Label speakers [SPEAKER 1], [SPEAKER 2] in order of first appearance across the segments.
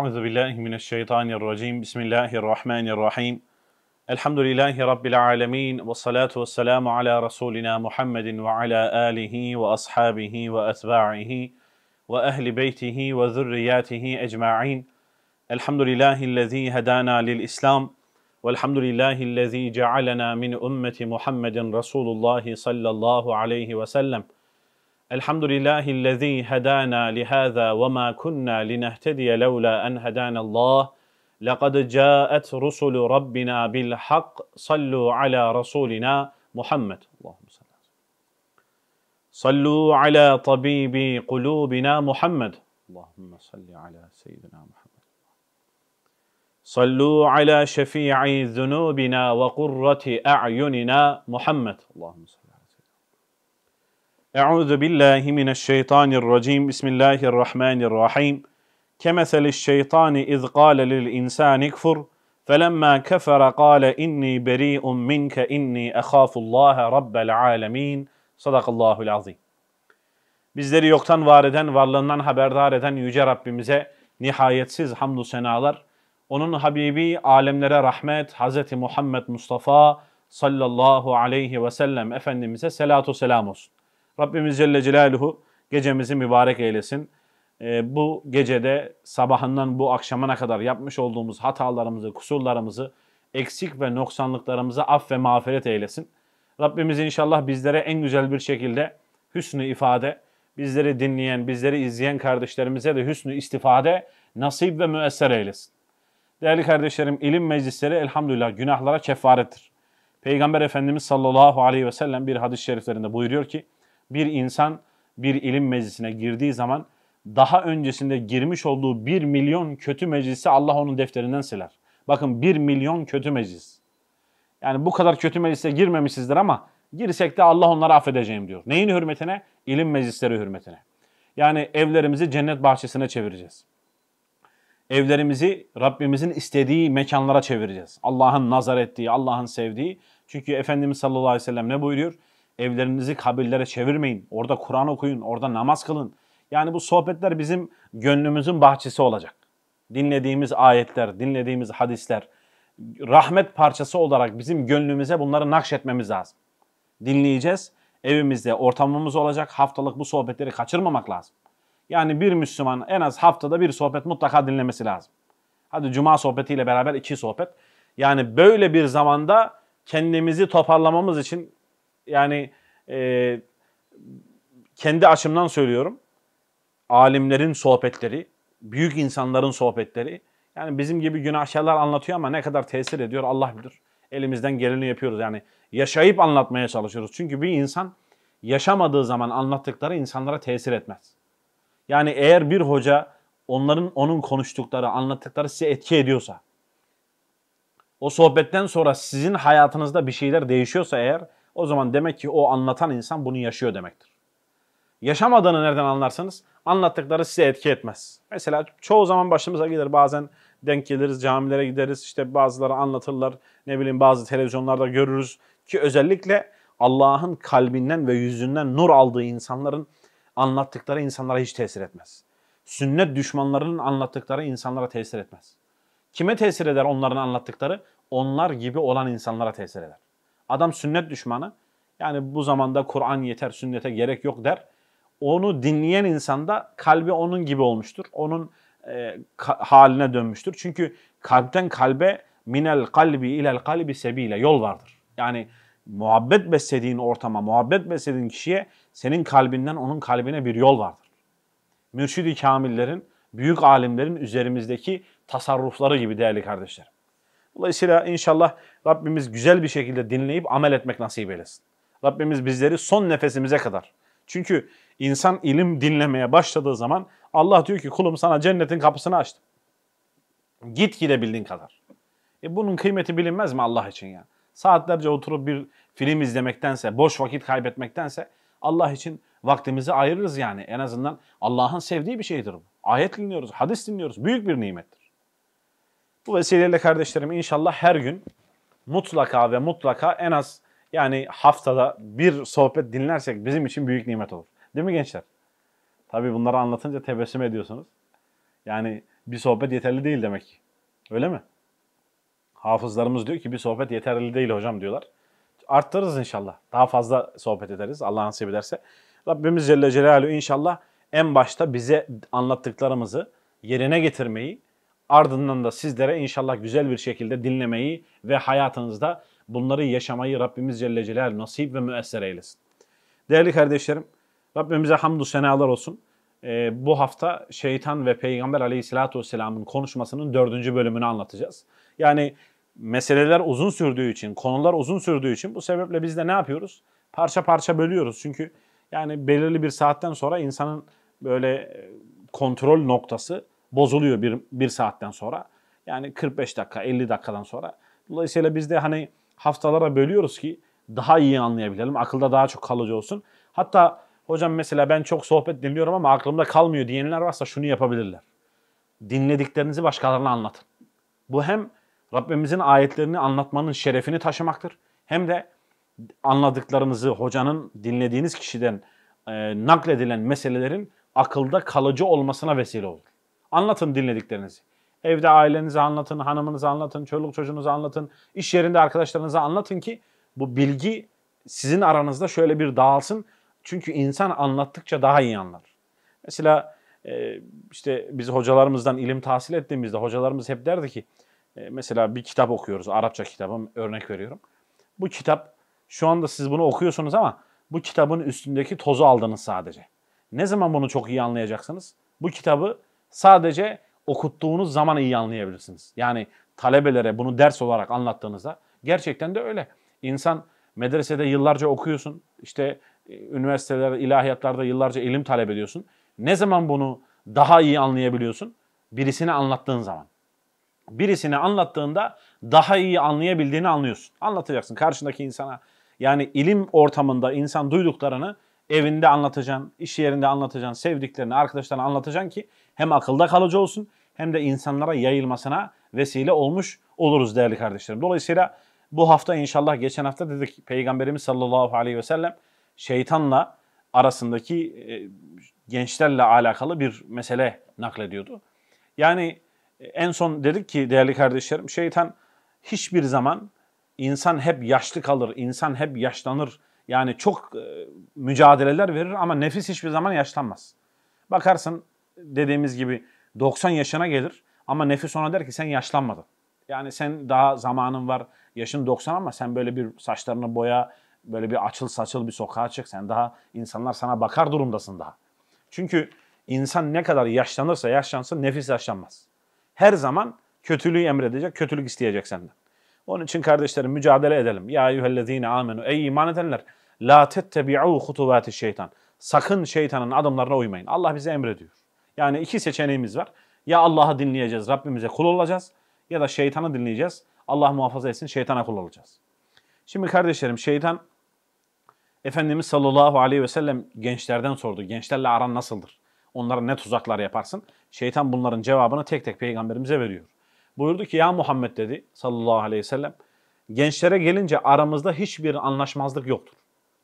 [SPEAKER 1] أعوذ بالله من الشيطان الرجيم بسم الله الرحمن الرحيم الحمد لله رب العالمين والصلاة والسلام على رسولنا محمد وعلى آله وأصحابه وأتباعه وأهل بيته وذرياته أجمعين الحمد لله الذي هدانا للإسلام والحمد لله الذي جعلنا من أمة محمد رسول الله صلى الله عليه وسلم الحمد لله الذي هدانا لهذا وما كنا لنهتدي لولا أن هدانا الله لقد جاءت رسل ربنا بالحق صلوا على رسولنا محمد اللهم صل صلوا على طبيب قلوبنا محمد اللهم صل على سيدنا محمد صلوا على شفيع ذنوبنا وقرة أعيننا محمد اللهم صل Euzu billahi mineşşeytanirracim. Bismillahirrahmanirrahim. Kemeseliş şeytani iz qale lil insani kfur felemma kefere qale inni beri'un minke inni ehafullaha rabbel alemin. Sadakallahul azim. Bizleri yoktan var eden, varlığından haberdar eden yüce Rabbimize nihayetsiz hamdü senalar. Onun Habibi alemlere rahmet Hz. Muhammed Mustafa sallallahu aleyhi ve sellem Efendimiz'e selatu selam olsun. Rabbimiz Celle Celaluhu gecemizi mübarek eylesin. E, bu gecede sabahından bu akşamına kadar yapmış olduğumuz hatalarımızı, kusurlarımızı, eksik ve noksanlıklarımızı aff ve mağfiret eylesin. Rabbimiz inşallah bizlere en güzel bir şekilde hüsnü ifade, bizleri dinleyen, bizleri izleyen kardeşlerimize de hüsnü istifade nasip ve müesser eylesin. Değerli kardeşlerim, ilim meclisleri elhamdülillah günahlara kefarettir. Peygamber Efendimiz sallallahu aleyhi ve sellem bir hadis-i şeriflerinde buyuruyor ki, bir insan bir ilim meclisine girdiği zaman daha öncesinde girmiş olduğu bir milyon kötü meclisi Allah onun defterinden siler. Bakın bir milyon kötü meclis. Yani bu kadar kötü meclise girmemişsizdir ama girsek de Allah onları affedeceğim diyor. Neyin hürmetine? İlim meclisleri hürmetine. Yani evlerimizi cennet bahçesine çevireceğiz. Evlerimizi Rabbimizin istediği mekanlara çevireceğiz. Allah'ın nazar ettiği, Allah'ın sevdiği. Çünkü Efendimiz sallallahu aleyhi ve sellem ne buyuruyor? Evlerinizi kabirlere çevirmeyin. Orada Kur'an okuyun, orada namaz kılın. Yani bu sohbetler bizim gönlümüzün bahçesi olacak. Dinlediğimiz ayetler, dinlediğimiz hadisler, rahmet parçası olarak bizim gönlümüze bunları nakşetmemiz lazım. Dinleyeceğiz, evimizde ortamımız olacak. Haftalık bu sohbetleri kaçırmamak lazım. Yani bir Müslüman en az haftada bir sohbet mutlaka dinlemesi lazım. Hadi cuma sohbetiyle beraber iki sohbet. Yani böyle bir zamanda kendimizi toparlamamız için yani e, kendi açımdan söylüyorum. Alimlerin sohbetleri, büyük insanların sohbetleri. Yani bizim gibi günahkarlar anlatıyor ama ne kadar tesir ediyor Allah bilir. Elimizden geleni yapıyoruz. Yani yaşayıp anlatmaya çalışıyoruz. Çünkü bir insan yaşamadığı zaman anlattıkları insanlara tesir etmez. Yani eğer bir hoca onların onun konuştukları, anlattıkları size etki ediyorsa, o sohbetten sonra sizin hayatınızda bir şeyler değişiyorsa eğer o zaman demek ki o anlatan insan bunu yaşıyor demektir. Yaşamadığını nereden anlarsanız anlattıkları size etki etmez. Mesela çoğu zaman başımıza gelir bazen denk geliriz camilere gideriz işte bazıları anlatırlar ne bileyim bazı televizyonlarda görürüz ki özellikle Allah'ın kalbinden ve yüzünden nur aldığı insanların anlattıkları insanlara hiç tesir etmez. Sünnet düşmanlarının anlattıkları insanlara tesir etmez. Kime tesir eder onların anlattıkları? Onlar gibi olan insanlara tesir eder. Adam sünnet düşmanı. Yani bu zamanda Kur'an yeter, sünnete gerek yok der. Onu dinleyen insanda kalbi onun gibi olmuştur. Onun e, haline dönmüştür. Çünkü kalpten kalbe minel kalbi ilel kalbi sebiyle yol vardır. Yani muhabbet beslediğin ortama, muhabbet beslediğin kişiye senin kalbinden onun kalbine bir yol vardır. Mürşidi kamillerin, büyük alimlerin üzerimizdeki tasarrufları gibi değerli kardeşlerim. Dolayısıyla inşallah Rabbimiz güzel bir şekilde dinleyip amel etmek nasip eylesin. Rabbimiz bizleri son nefesimize kadar. Çünkü insan ilim dinlemeye başladığı zaman Allah diyor ki kulum sana cennetin kapısını açtım. Git gidebildiğin kadar. E bunun kıymeti bilinmez mi Allah için ya? Saatlerce oturup bir film izlemektense, boş vakit kaybetmektense Allah için vaktimizi ayırırız yani. En azından Allah'ın sevdiği bir şeydir bu. Ayet dinliyoruz, hadis dinliyoruz. Büyük bir nimettir. Bu vesileyle kardeşlerim inşallah her gün mutlaka ve mutlaka en az yani haftada bir sohbet dinlersek bizim için büyük nimet olur. Değil mi gençler? Tabii bunları anlatınca tebessüm ediyorsunuz. Yani bir sohbet yeterli değil demek ki. Öyle mi? Hafızlarımız diyor ki bir sohbet yeterli değil hocam diyorlar. Arttırırız inşallah. Daha fazla sohbet ederiz Allah nasip ederse. Rabbimiz Celle Celaluhu inşallah en başta bize anlattıklarımızı yerine getirmeyi, Ardından da sizlere inşallah güzel bir şekilde dinlemeyi ve hayatınızda bunları yaşamayı Rabbimiz Celle Celal nasip ve müesser eylesin. Değerli kardeşlerim, Rabbimize hamdü senalar olsun. Ee, bu hafta şeytan ve Peygamber aleyhissalatü vesselamın konuşmasının dördüncü bölümünü anlatacağız. Yani meseleler uzun sürdüğü için, konular uzun sürdüğü için bu sebeple biz de ne yapıyoruz? Parça parça bölüyoruz. Çünkü yani belirli bir saatten sonra insanın böyle kontrol noktası bozuluyor bir, bir saatten sonra. Yani 45 dakika, 50 dakikadan sonra. Dolayısıyla biz de hani haftalara bölüyoruz ki daha iyi anlayabilelim. Akılda daha çok kalıcı olsun. Hatta hocam mesela ben çok sohbet dinliyorum ama aklımda kalmıyor diyenler varsa şunu yapabilirler. Dinlediklerinizi başkalarına anlatın. Bu hem Rabbimizin ayetlerini anlatmanın şerefini taşımaktır. Hem de anladıklarınızı hocanın dinlediğiniz kişiden e, nakledilen meselelerin akılda kalıcı olmasına vesile olur. Anlatın dinlediklerinizi. Evde ailenizi anlatın, hanımınızı anlatın, çoluk çocuğunuzu anlatın, iş yerinde arkadaşlarınıza anlatın ki bu bilgi sizin aranızda şöyle bir dağılsın. Çünkü insan anlattıkça daha iyi anlar. Mesela e, işte biz hocalarımızdan ilim tahsil ettiğimizde hocalarımız hep derdi ki e, mesela bir kitap okuyoruz. Arapça kitabım örnek veriyorum. Bu kitap şu anda siz bunu okuyorsunuz ama bu kitabın üstündeki tozu aldınız sadece. Ne zaman bunu çok iyi anlayacaksınız? Bu kitabı Sadece okuttuğunuz zaman iyi anlayabilirsiniz. Yani talebelere bunu ders olarak anlattığınızda gerçekten de öyle. İnsan medresede yıllarca okuyorsun. işte e, üniversitelerde, ilahiyatlarda yıllarca ilim talep ediyorsun. Ne zaman bunu daha iyi anlayabiliyorsun? Birisine anlattığın zaman. Birisine anlattığında daha iyi anlayabildiğini anlıyorsun. Anlatacaksın karşındaki insana. Yani ilim ortamında insan duyduklarını evinde anlatacaksın, iş yerinde anlatacaksın, sevdiklerini, arkadaşlarına anlatacaksın ki hem akılda kalıcı olsun hem de insanlara yayılmasına vesile olmuş oluruz değerli kardeşlerim. Dolayısıyla bu hafta inşallah geçen hafta dedik Peygamberimiz sallallahu aleyhi ve sellem şeytanla arasındaki e, gençlerle alakalı bir mesele naklediyordu. Yani e, en son dedik ki değerli kardeşlerim şeytan hiçbir zaman insan hep yaşlı kalır, insan hep yaşlanır. Yani çok e, mücadeleler verir ama nefis hiçbir zaman yaşlanmaz. Bakarsın dediğimiz gibi 90 yaşına gelir ama nefis ona der ki sen yaşlanmadın. Yani sen daha zamanın var. Yaşın 90 ama sen böyle bir saçlarını boya, böyle bir açıl saçıl bir sokağa çık. Sen daha insanlar sana bakar durumdasın daha. Çünkü insan ne kadar yaşlanırsa yaşlansın nefis yaşlanmaz. Her zaman kötülüğü emredecek, kötülük isteyecek senden. Onun için kardeşlerim mücadele edelim. Ya eyyühellezine amenu. Ey iman edenler. La tettebi'u hutuvati şeytan. Sakın şeytanın adımlarına uymayın. Allah bize emrediyor. Yani iki seçeneğimiz var. Ya Allah'ı dinleyeceğiz, Rabbimize kul olacağız ya da şeytanı dinleyeceğiz. Allah muhafaza etsin şeytana kul olacağız. Şimdi kardeşlerim şeytan Efendimiz sallallahu aleyhi ve sellem gençlerden sordu. Gençlerle aran nasıldır? Onlara ne tuzaklar yaparsın? Şeytan bunların cevabını tek tek peygamberimize veriyor. Buyurdu ki ya Muhammed dedi sallallahu aleyhi ve sellem gençlere gelince aramızda hiçbir anlaşmazlık yoktur.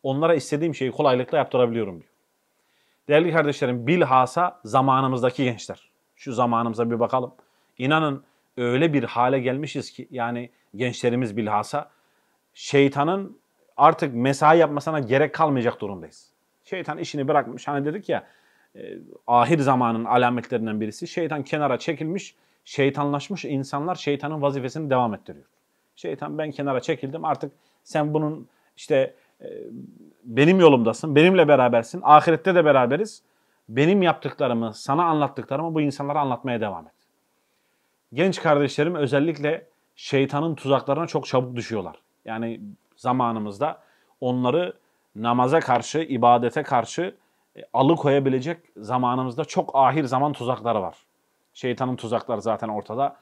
[SPEAKER 1] Onlara istediğim şeyi kolaylıkla yaptırabiliyorum diyor. Değerli kardeşlerim bilhassa zamanımızdaki gençler. Şu zamanımıza bir bakalım. İnanın öyle bir hale gelmişiz ki yani gençlerimiz bilhassa şeytanın artık mesai yapmasına gerek kalmayacak durumdayız. Şeytan işini bırakmış. Hani dedik ya e, ahir zamanın alametlerinden birisi. Şeytan kenara çekilmiş, şeytanlaşmış insanlar şeytanın vazifesini devam ettiriyor. Şeytan ben kenara çekildim artık sen bunun işte benim yolumdasın, benimle berabersin, ahirette de beraberiz. Benim yaptıklarımı, sana anlattıklarımı bu insanlara anlatmaya devam et. Genç kardeşlerim özellikle şeytanın tuzaklarına çok çabuk düşüyorlar. Yani zamanımızda onları namaza karşı, ibadete karşı e, alıkoyabilecek zamanımızda çok ahir zaman tuzakları var. Şeytanın tuzakları zaten ortada.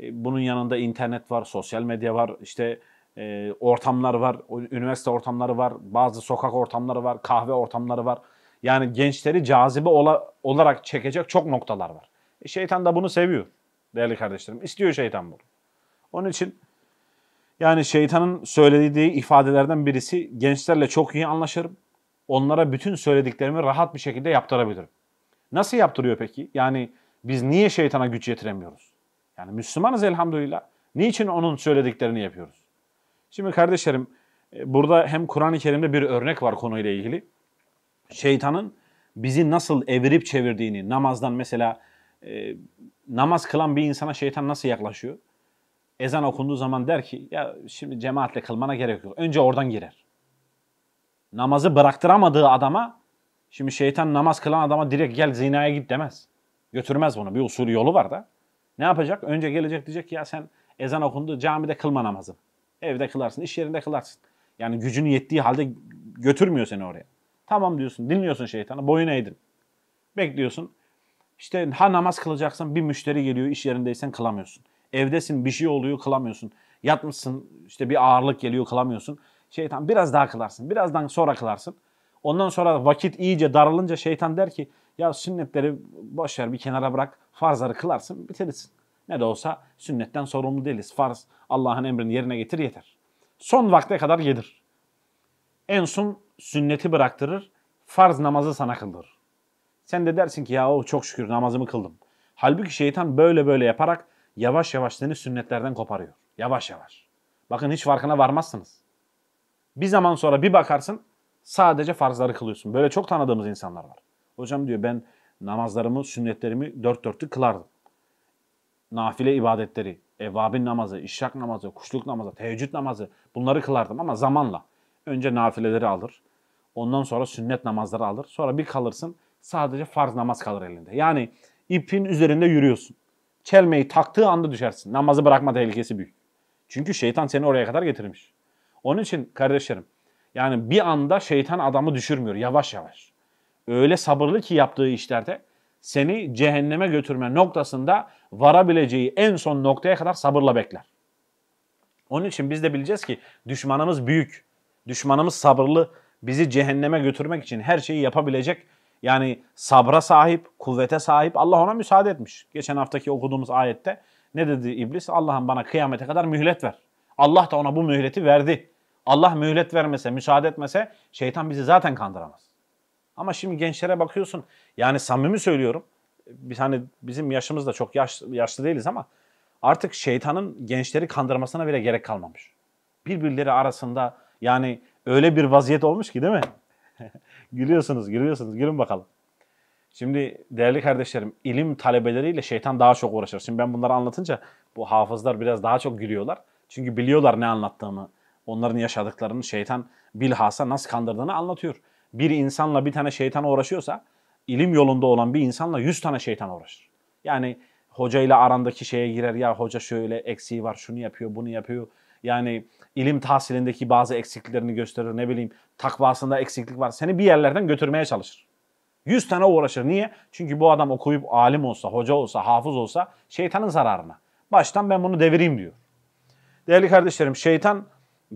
[SPEAKER 1] E, bunun yanında internet var, sosyal medya var, işte e, ee, ortamlar var, üniversite ortamları var, bazı sokak ortamları var, kahve ortamları var. Yani gençleri cazibe ola, olarak çekecek çok noktalar var. E, şeytan da bunu seviyor değerli kardeşlerim. İstiyor şeytan bunu. Onun için yani şeytanın söylediği ifadelerden birisi gençlerle çok iyi anlaşırım. Onlara bütün söylediklerimi rahat bir şekilde yaptırabilirim. Nasıl yaptırıyor peki? Yani biz niye şeytana güç yetiremiyoruz? Yani Müslümanız elhamdülillah. Niçin onun söylediklerini yapıyoruz? Şimdi kardeşlerim e, burada hem Kur'an-ı Kerim'de bir örnek var konuyla ilgili. Şeytanın bizi nasıl evirip çevirdiğini, namazdan mesela e, namaz kılan bir insana şeytan nasıl yaklaşıyor? Ezan okunduğu zaman der ki ya şimdi cemaatle kılmana gerek yok. Önce oradan girer. Namazı bıraktıramadığı adama şimdi şeytan namaz kılan adama direkt gel zinaya git demez. Götürmez bunu. Bir usul yolu var da. Ne yapacak? Önce gelecek diyecek ki ya sen ezan okundu camide kılma namazını. Evde kılarsın, iş yerinde kılarsın. Yani gücünün yettiği halde götürmüyor seni oraya. Tamam diyorsun, dinliyorsun şeytanı, boyun eğdin. Bekliyorsun. İşte ha namaz kılacaksan bir müşteri geliyor, iş yerindeysen kılamıyorsun. Evdesin, bir şey oluyor, kılamıyorsun. Yatmışsın, işte bir ağırlık geliyor, kılamıyorsun. Şeytan biraz daha kılarsın, birazdan sonra kılarsın. Ondan sonra vakit iyice daralınca şeytan der ki ya sünnetleri boş boşver bir kenara bırak, farzları kılarsın, bitirirsin. Ne de olsa sünnetten sorumlu değiliz. Farz Allah'ın emrini yerine getir yeter. Son vakte kadar yedir. En son sünneti bıraktırır. Farz namazı sana kıldır. Sen de dersin ki ya o oh, çok şükür namazımı kıldım. Halbuki şeytan böyle böyle yaparak yavaş yavaş seni sünnetlerden koparıyor. Yavaş yavaş. Bakın hiç farkına varmazsınız. Bir zaman sonra bir bakarsın sadece farzları kılıyorsun. Böyle çok tanıdığımız insanlar var. Hocam diyor ben namazlarımı, sünnetlerimi dört dörtlük kılardım nafile ibadetleri, evvabin namazı, işrak namazı, kuşluk namazı, teheccüd namazı bunları kılardım ama zamanla. Önce nafileleri alır. Ondan sonra sünnet namazları alır. Sonra bir kalırsın sadece farz namaz kalır elinde. Yani ipin üzerinde yürüyorsun. Çelmeyi taktığı anda düşersin. Namazı bırakma tehlikesi büyük. Çünkü şeytan seni oraya kadar getirmiş. Onun için kardeşlerim yani bir anda şeytan adamı düşürmüyor yavaş yavaş. Öyle sabırlı ki yaptığı işlerde seni cehenneme götürme noktasında varabileceği en son noktaya kadar sabırla bekler. Onun için biz de bileceğiz ki düşmanımız büyük. Düşmanımız sabırlı. Bizi cehenneme götürmek için her şeyi yapabilecek. Yani sabra sahip, kuvvete sahip. Allah ona müsaade etmiş. Geçen haftaki okuduğumuz ayette ne dedi iblis? Allah'ım bana kıyamete kadar mühlet ver. Allah da ona bu mühleti verdi. Allah mühlet vermese, müsaade etmese şeytan bizi zaten kandıramaz. Ama şimdi gençlere bakıyorsun. Yani samimi söylüyorum. Biz hani bizim yaşımız da çok yaş, yaşlı değiliz ama artık şeytanın gençleri kandırmasına bile gerek kalmamış. Birbirleri arasında yani öyle bir vaziyet olmuş ki değil mi? gülüyorsunuz, gülüyorsunuz. Gülün bakalım. Şimdi değerli kardeşlerim ilim talebeleriyle şeytan daha çok uğraşır. Şimdi ben bunları anlatınca bu hafızlar biraz daha çok gülüyorlar. Çünkü biliyorlar ne anlattığımı, onların yaşadıklarını şeytan bilhassa nasıl kandırdığını anlatıyor bir insanla bir tane şeytan uğraşıyorsa ilim yolunda olan bir insanla yüz tane şeytan uğraşır. Yani hoca ile arandaki şeye girer ya hoca şöyle eksiği var şunu yapıyor bunu yapıyor. Yani ilim tahsilindeki bazı eksikliklerini gösterir ne bileyim takvasında eksiklik var. Seni bir yerlerden götürmeye çalışır. Yüz tane uğraşır. Niye? Çünkü bu adam okuyup alim olsa, hoca olsa, hafız olsa şeytanın zararına. Baştan ben bunu devireyim diyor. Değerli kardeşlerim şeytan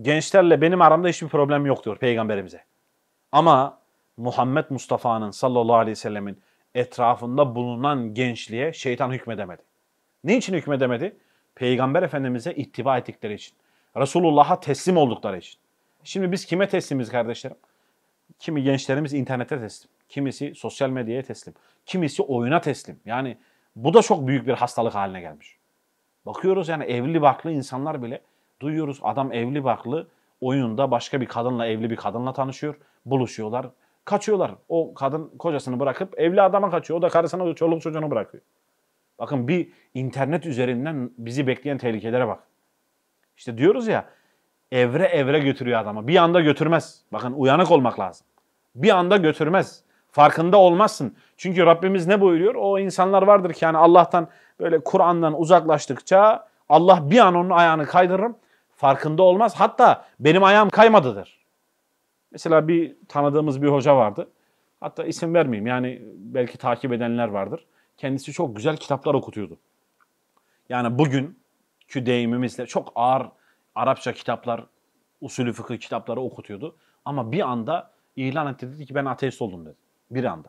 [SPEAKER 1] gençlerle benim aramda hiçbir problem yok diyor peygamberimize. Ama Muhammed Mustafa'nın sallallahu aleyhi ve sellemin etrafında bulunan gençliğe şeytan hükmedemedi. Ne için hükmedemedi? Peygamber Efendimiz'e ittiba ettikleri için. Resulullah'a teslim oldukları için. Şimdi biz kime teslimiz kardeşlerim? Kimi gençlerimiz internete teslim, kimisi sosyal medyaya teslim, kimisi oyuna teslim. Yani bu da çok büyük bir hastalık haline gelmiş. Bakıyoruz yani evli baklı insanlar bile duyuyoruz adam evli baklı oyunda başka bir kadınla evli bir kadınla tanışıyor. Buluşuyorlar. Kaçıyorlar. O kadın kocasını bırakıp evli adama kaçıyor. O da karısını çoluk çocuğunu bırakıyor. Bakın bir internet üzerinden bizi bekleyen tehlikelere bak. İşte diyoruz ya evre evre götürüyor adamı. Bir anda götürmez. Bakın uyanık olmak lazım. Bir anda götürmez. Farkında olmazsın. Çünkü Rabbimiz ne buyuruyor? O insanlar vardır ki yani Allah'tan böyle Kur'an'dan uzaklaştıkça Allah bir an onun ayağını kaydırır farkında olmaz. Hatta benim ayağım kaymadıdır. Mesela bir tanıdığımız bir hoca vardı. Hatta isim vermeyeyim yani belki takip edenler vardır. Kendisi çok güzel kitaplar okutuyordu. Yani bugünkü deyimimizle çok ağır Arapça kitaplar, usulü fıkıh kitapları okutuyordu. Ama bir anda ilan etti dedi ki ben ateist oldum dedi. Bir anda.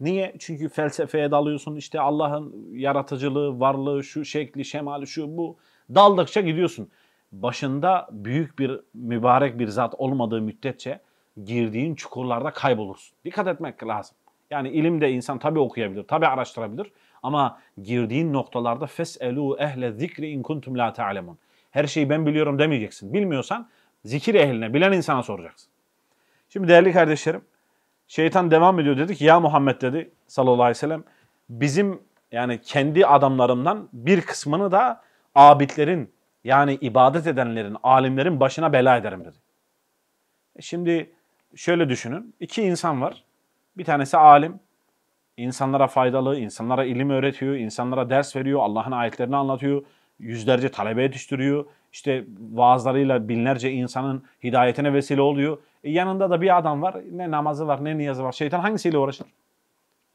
[SPEAKER 1] Niye? Çünkü felsefeye dalıyorsun işte Allah'ın yaratıcılığı, varlığı, şu şekli, şemali, şu bu. Daldıkça gidiyorsun. Başında büyük bir mübarek bir zat olmadığı müddetçe girdiğin çukurlarda kaybolursun. Dikkat etmek lazım. Yani ilimde insan tabi okuyabilir, tabi araştırabilir ama girdiğin noktalarda feselu ehle zikri in kuntum la ta'lemun. Her şeyi ben biliyorum demeyeceksin. Bilmiyorsan zikir ehline, bilen insana soracaksın. Şimdi değerli kardeşlerim, şeytan devam ediyor dedi ki ya Muhammed dedi sallallahu aleyhi ve sellem bizim yani kendi adamlarımdan bir kısmını da abidlerin yani ibadet edenlerin, alimlerin başına bela ederim dedi. E şimdi şöyle düşünün. İki insan var. Bir tanesi alim. insanlara faydalı, insanlara ilim öğretiyor, insanlara ders veriyor, Allah'ın ayetlerini anlatıyor. Yüzlerce talebe yetiştiriyor. İşte vaazlarıyla binlerce insanın hidayetine vesile oluyor. E yanında da bir adam var. Ne namazı var, ne niyazı var. Şeytan hangisiyle uğraşır?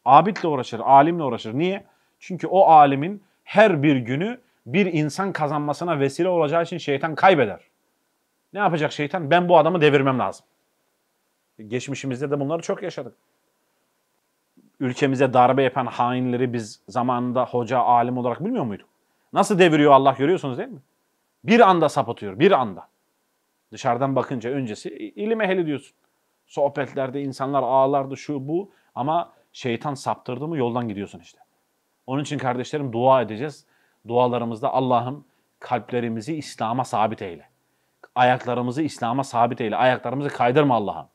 [SPEAKER 1] Abidle uğraşır, alimle uğraşır. Niye? Çünkü o alimin her bir günü bir insan kazanmasına vesile olacağı için şeytan kaybeder. Ne yapacak şeytan? Ben bu adamı devirmem lazım. Geçmişimizde de bunları çok yaşadık. Ülkemize darbe yapan hainleri biz zamanında hoca, alim olarak bilmiyor muyduk? Nasıl deviriyor Allah görüyorsunuz değil mi? Bir anda sapıtıyor, bir anda. Dışarıdan bakınca öncesi ilim ehli diyorsun. Sohbetlerde insanlar ağlardı şu bu ama şeytan saptırdı mı yoldan gidiyorsun işte. Onun için kardeşlerim dua edeceğiz. Dualarımızda Allah'ım kalplerimizi İslam'a sabit eyle. Ayaklarımızı İslam'a sabit eyle. Ayaklarımızı kaydırma Allah'ım.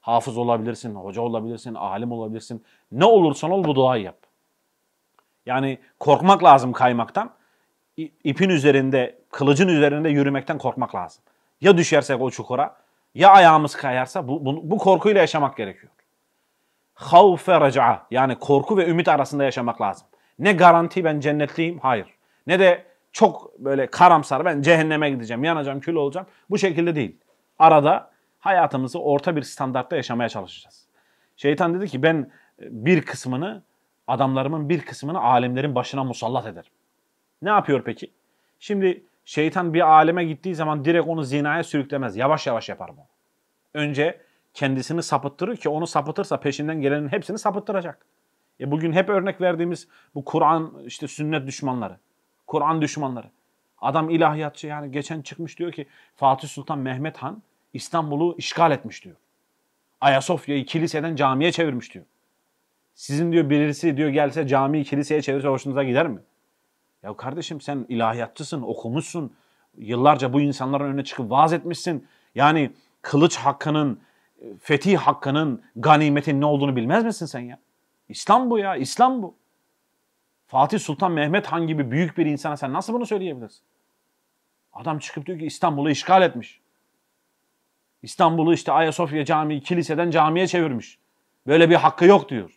[SPEAKER 1] Hafız olabilirsin, hoca olabilirsin, alim olabilirsin. Ne olursan ol bu duayı yap. Yani korkmak lazım kaymaktan. İpin üzerinde, kılıcın üzerinde yürümekten korkmak lazım. Ya düşersek o çukura, ya ayağımız kayarsa bu, bu, bu korkuyla yaşamak gerekiyor. Havfe reca'a yani korku ve ümit arasında yaşamak lazım. Ne garanti ben cennetliyim? Hayır ne de çok böyle karamsar ben cehenneme gideceğim, yanacağım, kül olacağım. Bu şekilde değil. Arada hayatımızı orta bir standartta yaşamaya çalışacağız. Şeytan dedi ki ben e, bir kısmını adamlarımın bir kısmını alemlerin başına musallat ederim. Ne yapıyor peki? Şimdi şeytan bir aleme gittiği zaman direkt onu zinaya sürüklemez. Yavaş yavaş yapar bunu. Önce kendisini sapıttırır ki onu sapıtırsa peşinden gelenin hepsini sapıttıracak. E bugün hep örnek verdiğimiz bu Kur'an işte sünnet düşmanları. Kur'an düşmanları. Adam ilahiyatçı yani geçen çıkmış diyor ki Fatih Sultan Mehmet Han İstanbul'u işgal etmiş diyor. Ayasofya'yı kiliseden camiye çevirmiş diyor. Sizin diyor birisi diyor gelse camiyi kiliseye çevirse hoşunuza gider mi? Ya kardeşim sen ilahiyatçısın, okumuşsun. Yıllarca bu insanların önüne çıkıp vaaz etmişsin. Yani kılıç hakkının, fetih hakkının, ganimetin ne olduğunu bilmez misin sen ya? İslam bu ya, İslam bu. Fatih Sultan Mehmet Han gibi büyük bir insana sen nasıl bunu söyleyebilirsin? Adam çıkıp diyor ki İstanbul'u işgal etmiş. İstanbul'u işte Ayasofya Camii kiliseden camiye çevirmiş. Böyle bir hakkı yok diyor.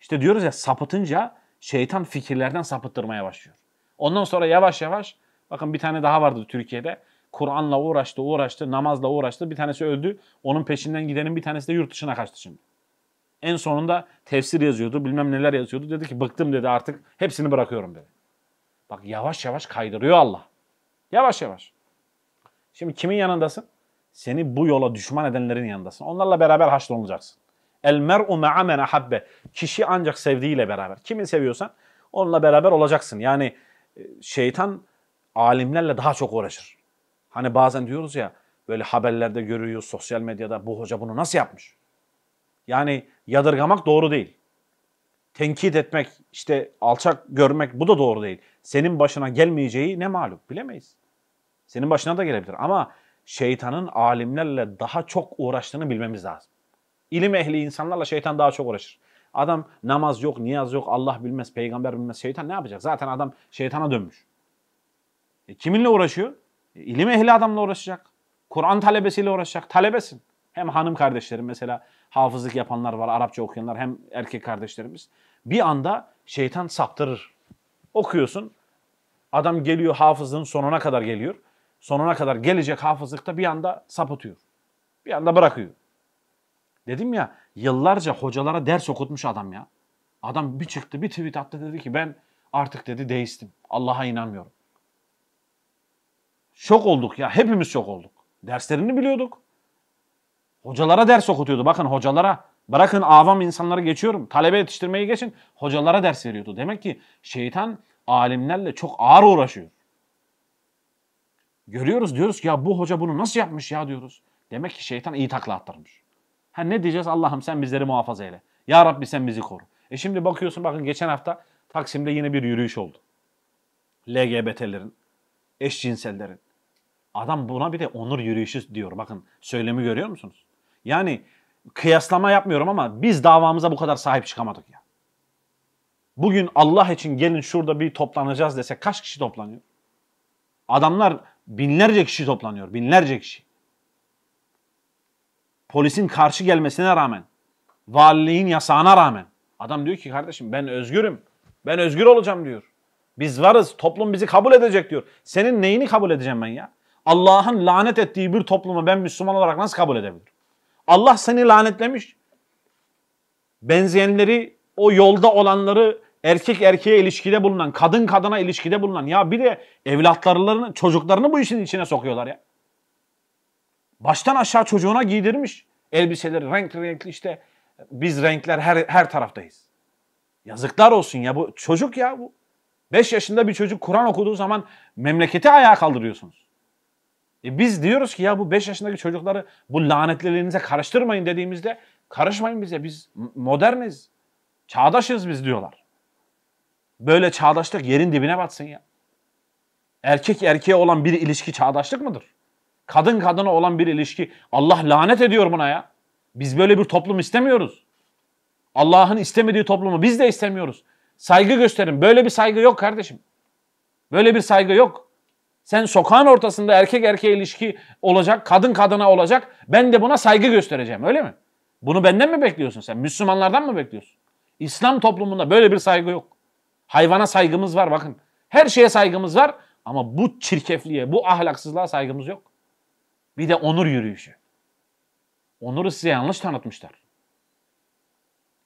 [SPEAKER 1] İşte diyoruz ya sapıtınca şeytan fikirlerden sapıttırmaya başlıyor. Ondan sonra yavaş yavaş bakın bir tane daha vardı Türkiye'de. Kur'an'la uğraştı, uğraştı, namazla uğraştı. Bir tanesi öldü. Onun peşinden gidenin bir tanesi de yurt dışına kaçtı şimdi. En sonunda tefsir yazıyordu, bilmem neler yazıyordu. Dedi ki bıktım dedi artık hepsini bırakıyorum dedi. Bak yavaş yavaş kaydırıyor Allah. Yavaş yavaş. Şimdi kimin yanındasın? Seni bu yola düşman edenlerin yanındasın. Onlarla beraber haşrolunacaksın. El mer'u ma'a men ahabbe. Kişi ancak sevdiğiyle beraber. Kimi seviyorsan onunla beraber olacaksın. Yani e, şeytan alimlerle daha çok uğraşır. Hani bazen diyoruz ya böyle haberlerde görüyoruz sosyal medyada bu hoca bunu nasıl yapmış? Yani yadırgamak doğru değil. Tenkit etmek, işte alçak görmek bu da doğru değil. Senin başına gelmeyeceği ne malum bilemeyiz. Senin başına da gelebilir ama şeytanın alimlerle daha çok uğraştığını bilmemiz lazım. İlim ehli insanlarla şeytan daha çok uğraşır. Adam namaz yok, niyaz yok, Allah bilmez, peygamber bilmez, şeytan ne yapacak? Zaten adam şeytana dönmüş. E, kiminle uğraşıyor? E, ilim ehli adamla uğraşacak. Kur'an talebesiyle uğraşacak. Talebesin. Hem hanım kardeşlerim mesela hafızlık yapanlar var, Arapça okuyanlar hem erkek kardeşlerimiz. Bir anda şeytan saptırır. Okuyorsun adam geliyor hafızlığın sonuna kadar geliyor. Sonuna kadar gelecek hafızlıkta bir anda sapıtıyor. Bir anda bırakıyor. Dedim ya yıllarca hocalara ders okutmuş adam ya. Adam bir çıktı bir tweet attı dedi ki ben artık dedi deistim. Allah'a inanmıyorum. Şok olduk ya hepimiz şok olduk. Derslerini biliyorduk. Hocalara ders okutuyordu. Bakın hocalara. Bırakın avam insanları geçiyorum. Talebe yetiştirmeyi geçin. Hocalara ders veriyordu. Demek ki şeytan alimlerle çok ağır uğraşıyor. Görüyoruz diyoruz ki ya bu hoca bunu nasıl yapmış ya diyoruz. Demek ki şeytan iyi takla attırmış. Ha ne diyeceğiz Allah'ım sen bizleri muhafaza eyle. Ya Rabbi sen bizi koru. E şimdi bakıyorsun bakın geçen hafta Taksim'de yine bir yürüyüş oldu. LGBT'lerin, eşcinsellerin. Adam buna bir de onur yürüyüşü diyor. Bakın söylemi görüyor musunuz? Yani kıyaslama yapmıyorum ama biz davamıza bu kadar sahip çıkamadık ya. Bugün Allah için gelin şurada bir toplanacağız dese kaç kişi toplanıyor? Adamlar binlerce kişi toplanıyor, binlerce kişi. Polisin karşı gelmesine rağmen, valiliğin yasağına rağmen. Adam diyor ki kardeşim ben özgürüm, ben özgür olacağım diyor. Biz varız, toplum bizi kabul edecek diyor. Senin neyini kabul edeceğim ben ya? Allah'ın lanet ettiği bir toplumu ben Müslüman olarak nasıl kabul edebilirim? Allah seni lanetlemiş. Benzeyenleri, o yolda olanları, erkek erkeğe ilişkide bulunan, kadın kadına ilişkide bulunan ya bir de evlatlarını, çocuklarını bu işin içine sokuyorlar ya. Baştan aşağı çocuğuna giydirmiş elbiseleri, renkli renkli işte biz renkler her, her taraftayız. Yazıklar olsun ya bu çocuk ya bu. 5 yaşında bir çocuk Kur'an okuduğu zaman memleketi ayağa kaldırıyorsunuz. E biz diyoruz ki ya bu 5 yaşındaki çocukları bu lanetlerinize karıştırmayın dediğimizde karışmayın bize biz moderniz, çağdaşız biz diyorlar. Böyle çağdaşlık yerin dibine batsın ya. Erkek erkeğe olan bir ilişki çağdaşlık mıdır? Kadın kadına olan bir ilişki Allah lanet ediyor buna ya. Biz böyle bir toplum istemiyoruz. Allah'ın istemediği toplumu biz de istemiyoruz. Saygı gösterin. Böyle bir saygı yok kardeşim. Böyle bir saygı yok. Sen sokağın ortasında erkek erkeğe ilişki olacak, kadın kadına olacak. Ben de buna saygı göstereceğim öyle mi? Bunu benden mi bekliyorsun sen? Müslümanlardan mı bekliyorsun? İslam toplumunda böyle bir saygı yok. Hayvana saygımız var bakın. Her şeye saygımız var ama bu çirkefliğe, bu ahlaksızlığa saygımız yok. Bir de onur yürüyüşü. Onuru size yanlış tanıtmışlar.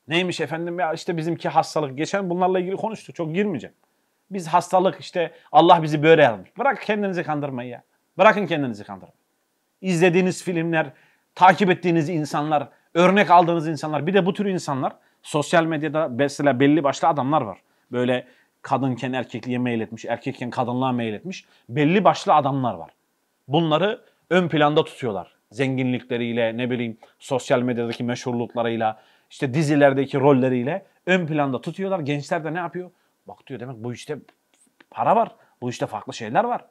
[SPEAKER 1] Neymiş efendim ya işte bizimki hastalık. Geçen bunlarla ilgili konuştuk çok girmeyeceğim. Biz hastalık işte Allah bizi böyle yapmış. Bırak kendinizi kandırmayı ya. Bırakın kendinizi kandırmayı. İzlediğiniz filmler, takip ettiğiniz insanlar, örnek aldığınız insanlar. Bir de bu tür insanlar sosyal medyada mesela belli başlı adamlar var. Böyle kadınken erkekliğe mail etmiş, erkekken kadınlığa mail etmiş. Belli başlı adamlar var. Bunları ön planda tutuyorlar. Zenginlikleriyle, ne bileyim sosyal medyadaki meşhurluklarıyla, işte dizilerdeki rolleriyle ön planda tutuyorlar. Gençler de ne yapıyor? Bak diyor demek bu işte para var. Bu işte farklı şeyler var.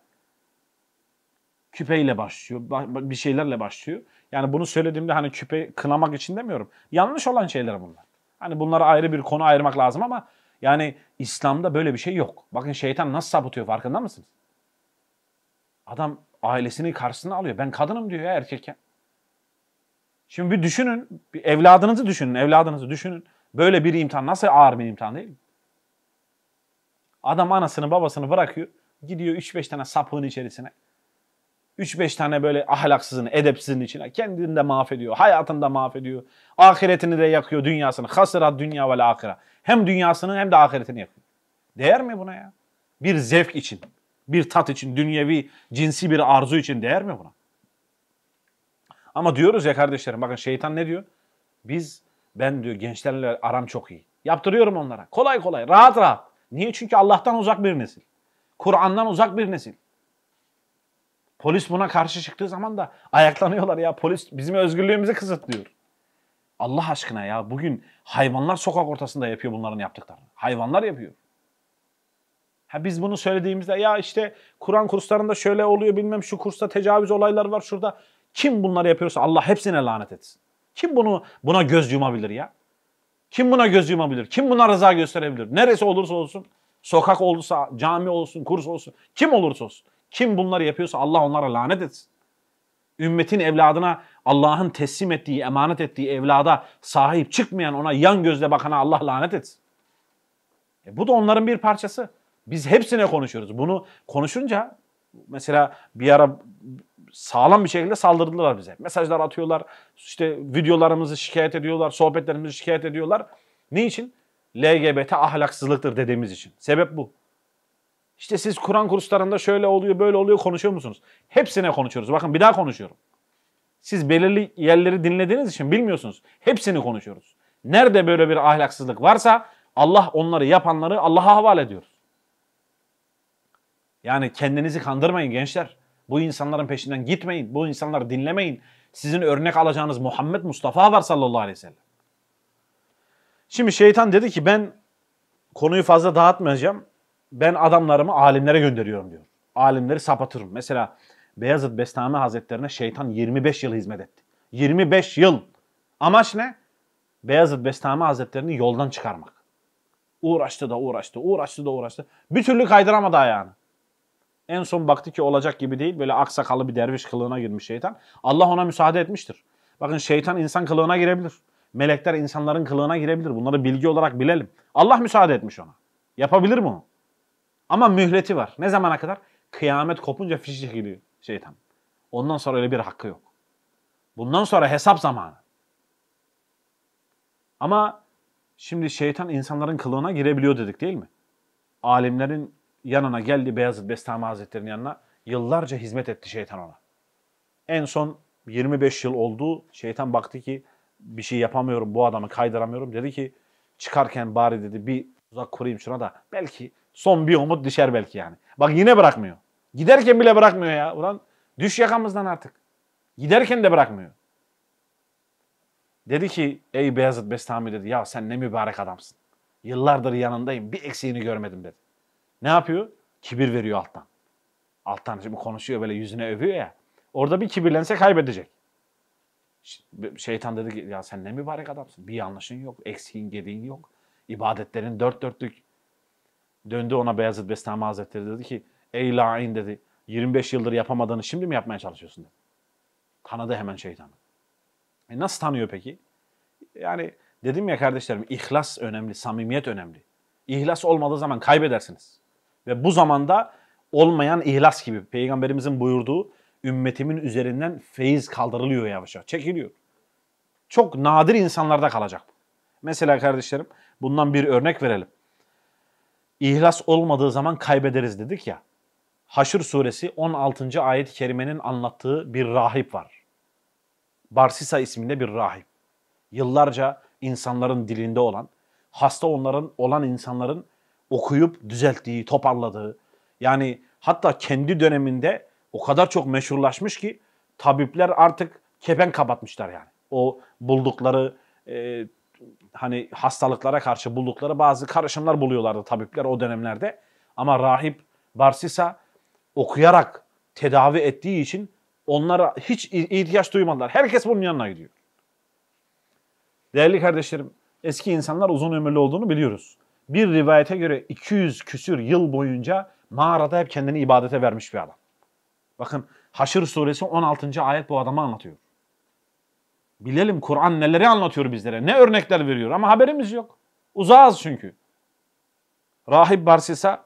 [SPEAKER 1] Küpeyle başlıyor. Bir şeylerle başlıyor. Yani bunu söylediğimde hani küpe kınamak için demiyorum. Yanlış olan şeyler bunlar. Hani bunlara ayrı bir konu ayırmak lazım ama yani İslam'da böyle bir şey yok. Bakın şeytan nasıl sabutuyor farkında mısınız? Adam ailesini karşısına alıyor. Ben kadınım diyor ya erkek Şimdi bir düşünün. Bir evladınızı düşünün. Evladınızı düşünün. Böyle bir imtihan nasıl ağır bir imtihan değil mi? Adam anasını babasını bırakıyor. Gidiyor 3-5 tane sapığın içerisine. 3-5 tane böyle ahlaksızın, edepsizin içine. Kendini de mahvediyor. Hayatını da mahvediyor. Ahiretini de yakıyor dünyasını. Hasırat dünya ve ahira. Hem dünyasını hem de ahiretini yakıyor. Değer mi buna ya? Bir zevk için, bir tat için, dünyevi, cinsi bir arzu için değer mi buna? Ama diyoruz ya kardeşlerim bakın şeytan ne diyor? Biz ben diyor gençlerle aram çok iyi. Yaptırıyorum onlara. Kolay kolay, rahat rahat. Niye? Çünkü Allah'tan uzak bir nesil. Kur'an'dan uzak bir nesil. Polis buna karşı çıktığı zaman da ayaklanıyorlar ya. Polis bizim özgürlüğümüzü kısıtlıyor. Allah aşkına ya bugün hayvanlar sokak ortasında yapıyor bunların yaptıklarını. Hayvanlar yapıyor. Ha biz bunu söylediğimizde ya işte Kur'an kurslarında şöyle oluyor bilmem şu kursta tecavüz olayları var şurada. Kim bunları yapıyorsa Allah hepsine lanet etsin. Kim bunu buna göz yumabilir ya? Kim buna göz yumabilir? Kim buna rıza gösterebilir? Neresi olursa olsun, sokak olursa, cami olsun, kurs olsun, kim olursa olsun. Kim bunları yapıyorsa Allah onlara lanet etsin. Ümmetin evladına Allah'ın teslim ettiği, emanet ettiği evlada sahip çıkmayan ona yan gözle bakana Allah lanet etsin. E bu da onların bir parçası. Biz hepsine konuşuyoruz. Bunu konuşunca mesela bir ara sağlam bir şekilde saldırdılar bize. Mesajlar atıyorlar, işte videolarımızı şikayet ediyorlar, sohbetlerimizi şikayet ediyorlar. Niçin? LGBT ahlaksızlıktır dediğimiz için. Sebep bu. İşte siz Kur'an kurslarında şöyle oluyor, böyle oluyor konuşuyor musunuz? Hepsine konuşuyoruz. Bakın bir daha konuşuyorum. Siz belirli yerleri dinlediğiniz için bilmiyorsunuz. Hepsini konuşuyoruz. Nerede böyle bir ahlaksızlık varsa Allah onları yapanları Allah'a havale ediyor Yani kendinizi kandırmayın gençler. Bu insanların peşinden gitmeyin. Bu insanları dinlemeyin. Sizin örnek alacağınız Muhammed Mustafa var sallallahu aleyhi ve sellem. Şimdi şeytan dedi ki ben konuyu fazla dağıtmayacağım. Ben adamlarımı alimlere gönderiyorum diyor. Alimleri sapatırım. Mesela Beyazıt Bestami Hazretlerine şeytan 25 yıl hizmet etti. 25 yıl. Amaç ne? Beyazıt Bestami Hazretlerini yoldan çıkarmak. Uğraştı da uğraştı, uğraştı da uğraştı. Bir türlü kaydıramadı ayağını. En son baktı ki olacak gibi değil. Böyle aksakalı bir derviş kılığına girmiş şeytan. Allah ona müsaade etmiştir. Bakın şeytan insan kılığına girebilir. Melekler insanların kılığına girebilir. Bunları bilgi olarak bilelim. Allah müsaade etmiş ona. Yapabilir mi? Ama mühleti var. Ne zamana kadar? Kıyamet kopunca fişi çekiliyor şeytan. Ondan sonra öyle bir hakkı yok. Bundan sonra hesap zamanı. Ama şimdi şeytan insanların kılığına girebiliyor dedik değil mi? Alimlerin yanına geldi Beyazıt Bestami Hazretleri'nin yanına. Yıllarca hizmet etti şeytan ona. En son 25 yıl oldu. Şeytan baktı ki bir şey yapamıyorum bu adamı kaydıramıyorum. Dedi ki çıkarken bari dedi bir uzak kurayım şuna da belki son bir umut düşer belki yani. Bak yine bırakmıyor. Giderken bile bırakmıyor ya. Ulan düş yakamızdan artık. Giderken de bırakmıyor. Dedi ki ey Beyazıt Bestami dedi ya sen ne mübarek adamsın. Yıllardır yanındayım bir eksiğini görmedim dedi. Ne yapıyor? Kibir veriyor alttan. Alttan şimdi konuşuyor böyle yüzüne övüyor ya. Orada bir kibirlense kaybedecek. Şeytan dedi ki ya sen ne mübarek adamsın. Bir yanlışın yok, eksiğin, gediğin yok. İbadetlerin dört dörtlük. Döndü ona Beyazıt Bestami Hazretleri dedi ki ey la'in dedi. 25 yıldır yapamadığını şimdi mi yapmaya çalışıyorsun dedi. Kanadı hemen şeytanı. E nasıl tanıyor peki? Yani dedim ya kardeşlerim ihlas önemli, samimiyet önemli. İhlas olmadığı zaman kaybedersiniz. Ve bu zamanda olmayan ihlas gibi peygamberimizin buyurduğu ümmetimin üzerinden feyiz kaldırılıyor yavaş yavaş. Çekiliyor. Çok nadir insanlarda kalacak. Mesela kardeşlerim bundan bir örnek verelim. İhlas olmadığı zaman kaybederiz dedik ya. Haşr suresi 16. ayet-i kerimenin anlattığı bir rahip var. Barsisa isminde bir rahip. Yıllarca insanların dilinde olan, hasta onların olan insanların okuyup düzelttiği, toparladığı. Yani hatta kendi döneminde o kadar çok meşhurlaşmış ki tabipler artık kepen kapatmışlar yani. O buldukları e, hani hastalıklara karşı buldukları bazı karışımlar buluyorlardı tabipler o dönemlerde. Ama rahip Barsisa okuyarak tedavi ettiği için onlara hiç ihtiyaç duymadılar. Herkes bunun yanına gidiyor. Değerli kardeşlerim, eski insanlar uzun ömürlü olduğunu biliyoruz bir rivayete göre 200 küsür yıl boyunca mağarada hep kendini ibadete vermiş bir adam. Bakın Haşr suresi 16. ayet bu adamı anlatıyor. Bilelim Kur'an neleri anlatıyor bizlere, ne örnekler veriyor ama haberimiz yok. Uzağız çünkü. Rahip Barsisa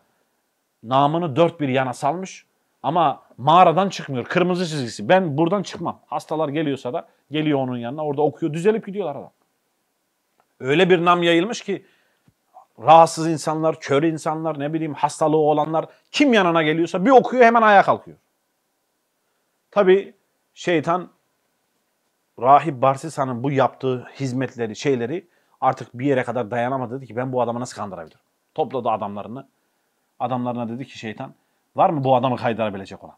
[SPEAKER 1] namını dört bir yana salmış ama mağaradan çıkmıyor. Kırmızı çizgisi. Ben buradan çıkmam. Hastalar geliyorsa da geliyor onun yanına orada okuyor. Düzelip gidiyorlar adam. Öyle bir nam yayılmış ki rahatsız insanlar, kör insanlar, ne bileyim hastalığı olanlar kim yanına geliyorsa bir okuyor hemen ayağa kalkıyor. Tabi şeytan Rahip Barsisa'nın bu yaptığı hizmetleri, şeyleri artık bir yere kadar dayanamadı. Dedi ki ben bu adamı nasıl kandırabilirim? Topladı adamlarını. Adamlarına dedi ki şeytan var mı bu adamı kaydırabilecek olan?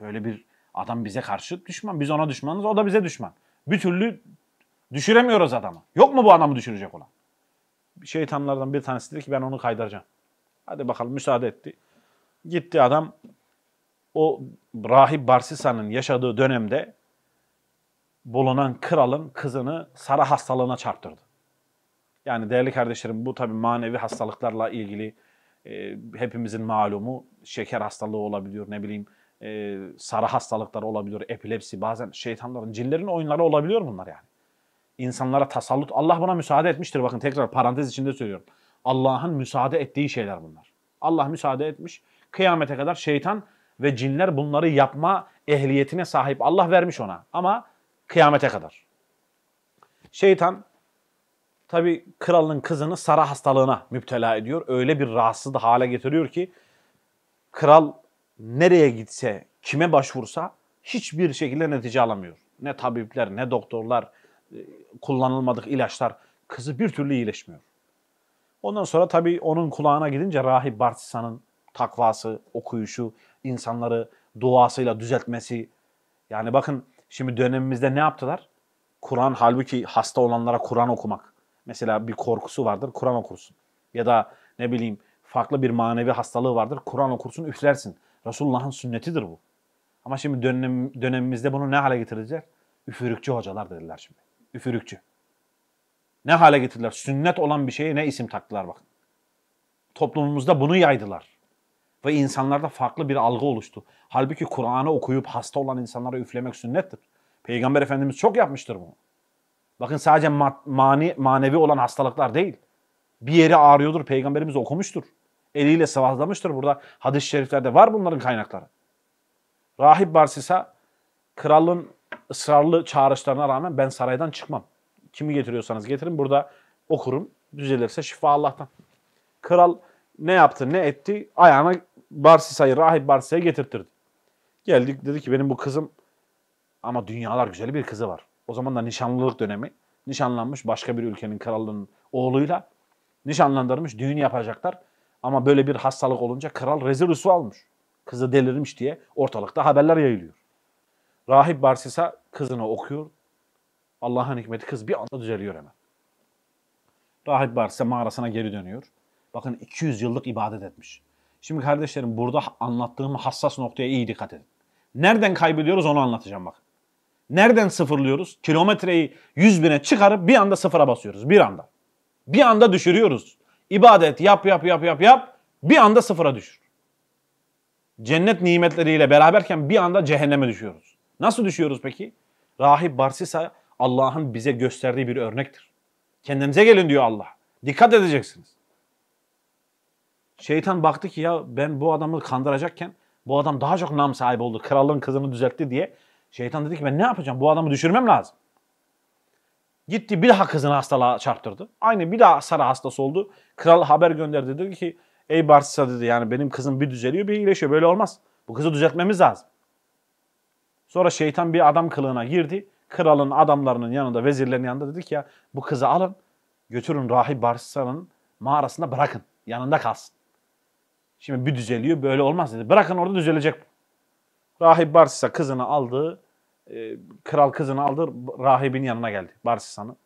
[SPEAKER 1] Böyle bir adam bize karşı düşman. Biz ona düşmanız o da bize düşman. Bir türlü düşüremiyoruz adamı. Yok mu bu adamı düşürecek olan? şeytanlardan bir tanesi dedi ki ben onu kaydıracağım. Hadi bakalım müsaade etti. Gitti adam o Rahip Barsisa'nın yaşadığı dönemde bulunan kralın kızını Sara hastalığına çarptırdı. Yani değerli kardeşlerim bu tabi manevi hastalıklarla ilgili e, hepimizin malumu şeker hastalığı olabiliyor ne bileyim e, sarı hastalıklar olabiliyor, epilepsi bazen şeytanların, cinlerin oyunları olabiliyor bunlar yani insanlara tasallut. Allah buna müsaade etmiştir. Bakın tekrar parantez içinde söylüyorum. Allah'ın müsaade ettiği şeyler bunlar. Allah müsaade etmiş. Kıyamete kadar şeytan ve cinler bunları yapma ehliyetine sahip. Allah vermiş ona ama kıyamete kadar. Şeytan tabi kralın kızını Sara hastalığına müptela ediyor. Öyle bir rahatsız hale getiriyor ki kral nereye gitse, kime başvursa hiçbir şekilde netice alamıyor. Ne tabipler, ne doktorlar, kullanılmadık ilaçlar kızı bir türlü iyileşmiyor. Ondan sonra tabii onun kulağına gidince Rahip Bartisa'nın takvası, okuyuşu, insanları duasıyla düzeltmesi. Yani bakın şimdi dönemimizde ne yaptılar? Kur'an halbuki hasta olanlara Kur'an okumak. Mesela bir korkusu vardır Kur'an okursun. Ya da ne bileyim farklı bir manevi hastalığı vardır Kur'an okursun üflersin. Resulullah'ın sünnetidir bu. Ama şimdi dönem, dönemimizde bunu ne hale getirecek? Üfürükçü hocalar dediler şimdi. Üfürükçü. Ne hale getirdiler? Sünnet olan bir şeye ne isim taktılar bak. Toplumumuzda bunu yaydılar. Ve insanlarda farklı bir algı oluştu. Halbuki Kur'an'ı okuyup hasta olan insanlara üflemek sünnettir. Peygamber Efendimiz çok yapmıştır bunu. Bakın sadece mani, manevi olan hastalıklar değil. Bir yeri ağrıyordur, Peygamberimiz okumuştur. Eliyle sıvazlamıştır burada. Hadis-i şeriflerde var bunların kaynakları. Rahip Barsisa kralın ısrarlı çağrışlarına rağmen ben saraydan çıkmam. Kimi getiriyorsanız getirin burada okurum. Düzelirse şifa Allah'tan. Kral ne yaptı ne etti ayağına Barsisa'yı rahip Barsisa'yı getirtirdi. Geldik dedi ki benim bu kızım ama dünyalar güzel bir kızı var. O zaman da nişanlılık dönemi. Nişanlanmış başka bir ülkenin kralının oğluyla nişanlandırmış düğün yapacaklar. Ama böyle bir hastalık olunca kral rezil rüsva almış. Kızı delirmiş diye ortalıkta haberler yayılıyor. Rahip Barsisa Kızına okuyor. Allah'ın hikmeti kız bir anda düzeliyor hemen. Rahip Barse mağarasına geri dönüyor. Bakın 200 yıllık ibadet etmiş. Şimdi kardeşlerim burada anlattığım hassas noktaya iyi dikkat edin. Nereden kaybediyoruz onu anlatacağım bak. Nereden sıfırlıyoruz? Kilometreyi 100 bine çıkarıp bir anda sıfıra basıyoruz. Bir anda. Bir anda düşürüyoruz. İbadet yap yap yap yap yap. Bir anda sıfıra düşür. Cennet nimetleriyle beraberken bir anda cehenneme düşüyoruz. Nasıl düşüyoruz peki? Rahip Barsisa Allah'ın bize gösterdiği bir örnektir. Kendinize gelin diyor Allah. Dikkat edeceksiniz. Şeytan baktı ki ya ben bu adamı kandıracakken bu adam daha çok nam sahibi oldu. Kralın kızını düzeltti diye. Şeytan dedi ki ben ne yapacağım? Bu adamı düşürmem lazım. Gitti bir daha kızını hastalığa çarptırdı. Aynı bir daha sarı hastası oldu. Kral haber gönderdi. Dedi ki ey Barsisa dedi yani benim kızım bir düzeliyor bir iyileşiyor. Böyle olmaz. Bu kızı düzeltmemiz lazım. Sonra şeytan bir adam kılığına girdi. Kralın adamlarının yanında, vezirlerin yanında dedi ki ya bu kızı alın götürün Rahip Barsan'ın mağarasında bırakın. Yanında kalsın. Şimdi bir düzeliyor böyle olmaz dedi. Bırakın orada düzelecek bu. Rahip Barsisa kızını aldı. E, kral kızını aldı. Rahibin yanına geldi. Barsisa'nın.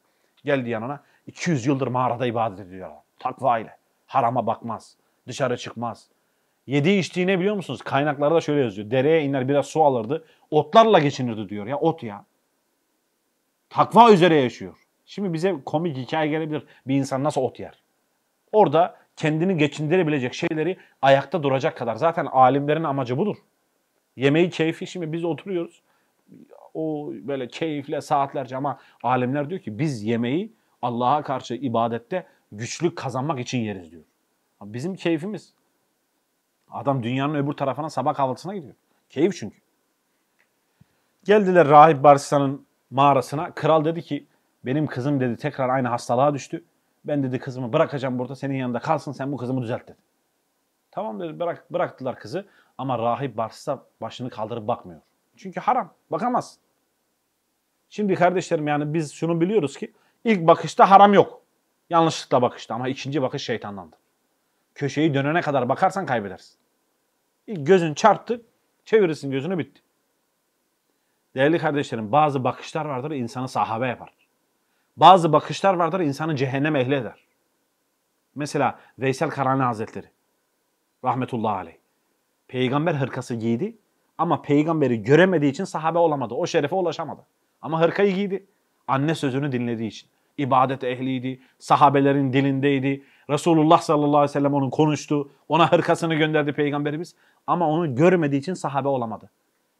[SPEAKER 1] Geldi yanına. 200 yıldır mağarada ibadet ediyor. Takva ile. Harama bakmaz. Dışarı çıkmaz. Yediği içtiğine biliyor musunuz? Kaynaklarda şöyle yazıyor. Dereye iner biraz su alırdı. Otlarla geçinirdi diyor ya ot ya. Takva üzere yaşıyor. Şimdi bize komik hikaye gelebilir. Bir insan nasıl ot yer? Orada kendini geçindirebilecek şeyleri ayakta duracak kadar. Zaten alimlerin amacı budur. Yemeği keyfi şimdi biz oturuyoruz. O böyle keyifle saatlerce ama alimler diyor ki biz yemeği Allah'a karşı ibadette güçlük kazanmak için yeriz diyor. Bizim keyfimiz Adam dünyanın öbür tarafına sabah kahvaltısına gidiyor. Keyif çünkü. Geldiler Rahip Barsa'nın mağarasına. Kral dedi ki benim kızım dedi tekrar aynı hastalığa düştü. Ben dedi kızımı bırakacağım burada senin yanında kalsın sen bu kızımı düzelt dedi. Tamam dedi bırak, bıraktılar kızı ama rahip Barsa başını kaldırıp bakmıyor. Çünkü haram bakamaz. Şimdi kardeşlerim yani biz şunu biliyoruz ki ilk bakışta haram yok. Yanlışlıkla bakışta ama ikinci bakış şeytanlandı. Köşeyi dönene kadar bakarsan kaybedersin. Gözün çarptı, çevirirsin gözünü bitti. Değerli kardeşlerim bazı bakışlar vardır insanı sahabe yapar. Bazı bakışlar vardır insanı cehennem ehli eder. Mesela Veysel Karani Hazretleri rahmetullahi aleyh. Peygamber hırkası giydi ama peygamberi göremediği için sahabe olamadı. O şerefe ulaşamadı. Ama hırkayı giydi. Anne sözünü dinlediği için. İbadet ehliydi, sahabelerin dilindeydi, Resulullah sallallahu aleyhi ve sellem onun konuştu. Ona hırkasını gönderdi peygamberimiz. Ama onu görmediği için sahabe olamadı.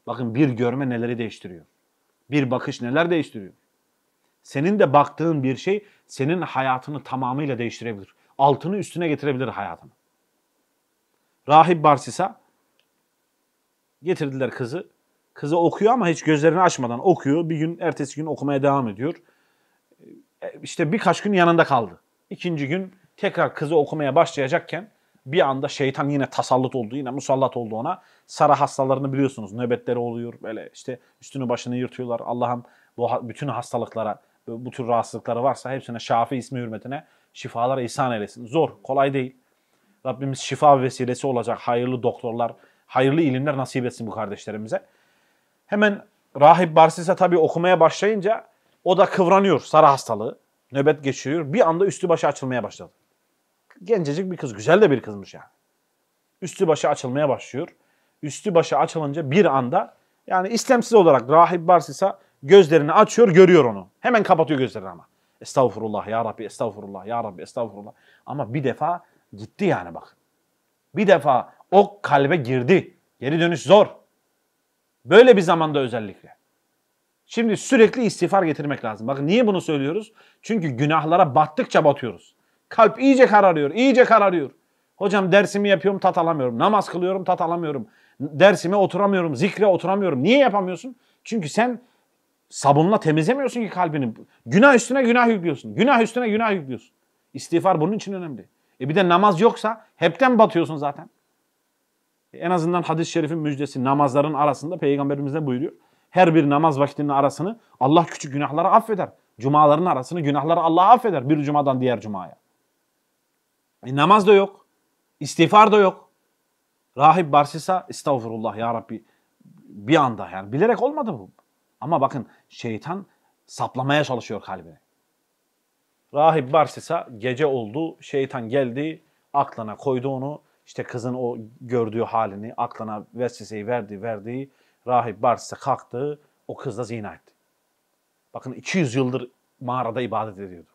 [SPEAKER 1] Bakın bir görme neleri değiştiriyor. Bir bakış neler değiştiriyor. Senin de baktığın bir şey senin hayatını tamamıyla değiştirebilir. Altını üstüne getirebilir hayatını. Rahip Barsisa getirdiler kızı. Kızı okuyor ama hiç gözlerini açmadan okuyor. Bir gün ertesi gün okumaya devam ediyor. E, işte birkaç gün yanında kaldı. İkinci gün tekrar kızı okumaya başlayacakken bir anda şeytan yine tasallut oldu, yine musallat oldu ona. Sara hastalarını biliyorsunuz. Nöbetleri oluyor. Böyle işte üstünü başını yırtıyorlar. Allah'ım bu bütün hastalıklara, bu tür rahatsızlıkları varsa hepsine Şafi ismi hürmetine şifalar ihsan eylesin. Zor, kolay değil. Rabbimiz şifa vesilesi olacak hayırlı doktorlar, hayırlı ilimler nasip etsin bu kardeşlerimize. Hemen Rahip Barsis'e tabii okumaya başlayınca o da kıvranıyor Sara hastalığı. Nöbet geçiriyor. Bir anda üstü başı açılmaya başladı. Gencecik bir kız. Güzel de bir kızmış yani. Üstü başı açılmaya başlıyor. Üstü başı açılınca bir anda yani istemsiz olarak rahip Barsis'a gözlerini açıyor görüyor onu. Hemen kapatıyor gözlerini ama. Estağfurullah ya Rabbi estağfurullah ya Rabbi estağfurullah. Ama bir defa gitti yani bak. Bir defa o kalbe girdi. Geri dönüş zor. Böyle bir zamanda özellikle. Şimdi sürekli istiğfar getirmek lazım. Bakın niye bunu söylüyoruz? Çünkü günahlara battıkça batıyoruz. Kalp iyice kararıyor, iyice kararıyor. Hocam dersimi yapıyorum tat alamıyorum. Namaz kılıyorum tat alamıyorum. Dersime oturamıyorum, zikre oturamıyorum. Niye yapamıyorsun? Çünkü sen sabunla temizlemiyorsun ki kalbini. Günah üstüne günah yüklüyorsun. Günah üstüne günah yüklüyorsun. İstiğfar bunun için önemli. E bir de namaz yoksa hepten batıyorsun zaten. E en azından hadis-i şerifin müjdesi namazların arasında peygamberimiz ne buyuruyor? Her bir namaz vaktinin arasını Allah küçük günahları affeder. Cumaların arasını günahları Allah affeder bir cumadan diğer cumaya. E, namaz da yok. İstiğfar da yok. Rahip Barsisa estağfurullah ya Rabbi. Bir anda yani bilerek olmadı bu. Ama bakın şeytan saplamaya çalışıyor kalbine. Rahip Barsisa gece oldu, şeytan geldi, aklına koydu onu. İşte kızın o gördüğü halini, aklına vesveseyi verdi, verdi. Rahip Barsisa kalktı, o kızla zina etti. Bakın 200 yıldır mağarada ibadet ediyordu.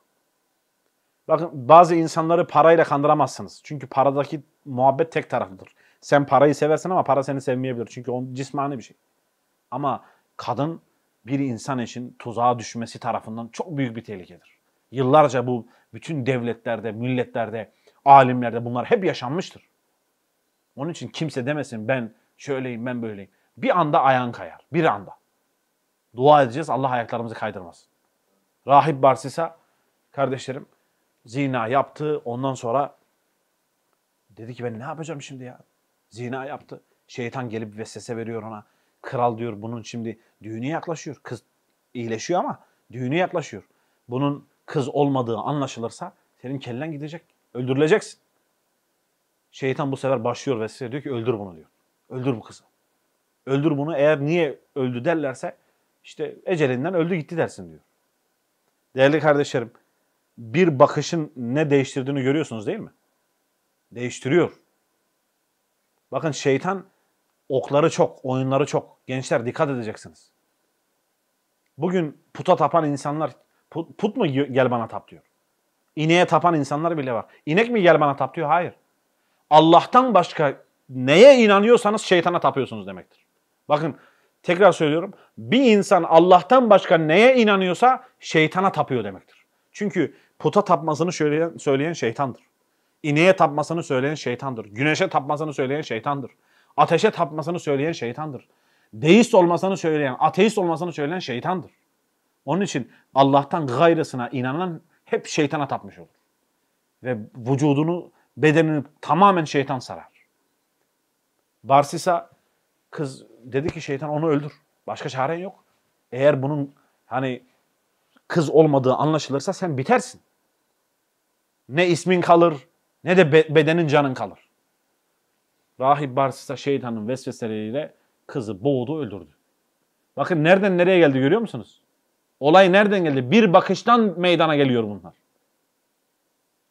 [SPEAKER 1] Bakın bazı insanları parayla kandıramazsınız. Çünkü paradaki muhabbet tek taraflıdır. Sen parayı seversin ama para seni sevmeyebilir. Çünkü onun cismani bir şey. Ama kadın bir insan için tuzağa düşmesi tarafından çok büyük bir tehlikedir. Yıllarca bu bütün devletlerde, milletlerde, alimlerde bunlar hep yaşanmıştır. Onun için kimse demesin ben şöyleyim, ben böyleyim. Bir anda ayağın kayar. Bir anda. Dua edeceğiz Allah ayaklarımızı kaydırmasın. Rahip Barsisa kardeşlerim Zina yaptı. Ondan sonra dedi ki ben ne yapacağım şimdi ya? Zina yaptı. Şeytan gelip vesvese veriyor ona. Kral diyor bunun şimdi düğünü yaklaşıyor. Kız iyileşiyor ama düğünü yaklaşıyor. Bunun kız olmadığı anlaşılırsa senin kellen gidecek. Öldürüleceksin. Şeytan bu sefer başlıyor vesvese diyor ki öldür bunu diyor. Öldür bu kızı. Öldür bunu eğer niye öldü derlerse işte ecelinden öldü gitti dersin diyor. Değerli kardeşlerim bir bakışın ne değiştirdiğini görüyorsunuz değil mi? Değiştiriyor. Bakın şeytan okları çok, oyunları çok. Gençler dikkat edeceksiniz. Bugün puta tapan insanlar, put, put mu gel bana tap diyor. İneğe tapan insanlar bile var. İnek mi gel bana tap diyor? Hayır. Allah'tan başka neye inanıyorsanız şeytana tapıyorsunuz demektir. Bakın tekrar söylüyorum. Bir insan Allah'tan başka neye inanıyorsa şeytana tapıyor demektir. Çünkü Puta tapmasını söyleyen, söyleyen şeytandır. İneğe tapmasını söyleyen şeytandır. Güneşe tapmasını söyleyen şeytandır. Ateşe tapmasını söyleyen şeytandır. Deist olmasını söyleyen, ateist olmasını söyleyen şeytandır. Onun için Allah'tan gayrısına inanan hep şeytana tapmış olur. Ve vücudunu, bedenini tamamen şeytan sarar. Barsisa kız dedi ki şeytan onu öldür. Başka çaren yok. Eğer bunun hani kız olmadığı anlaşılırsa sen bitersin ne ismin kalır ne de bedenin canın kalır. Rahip Barsis'e şeytanın vesveseleriyle kızı boğdu öldürdü. Bakın nereden nereye geldi görüyor musunuz? Olay nereden geldi? Bir bakıştan meydana geliyor bunlar.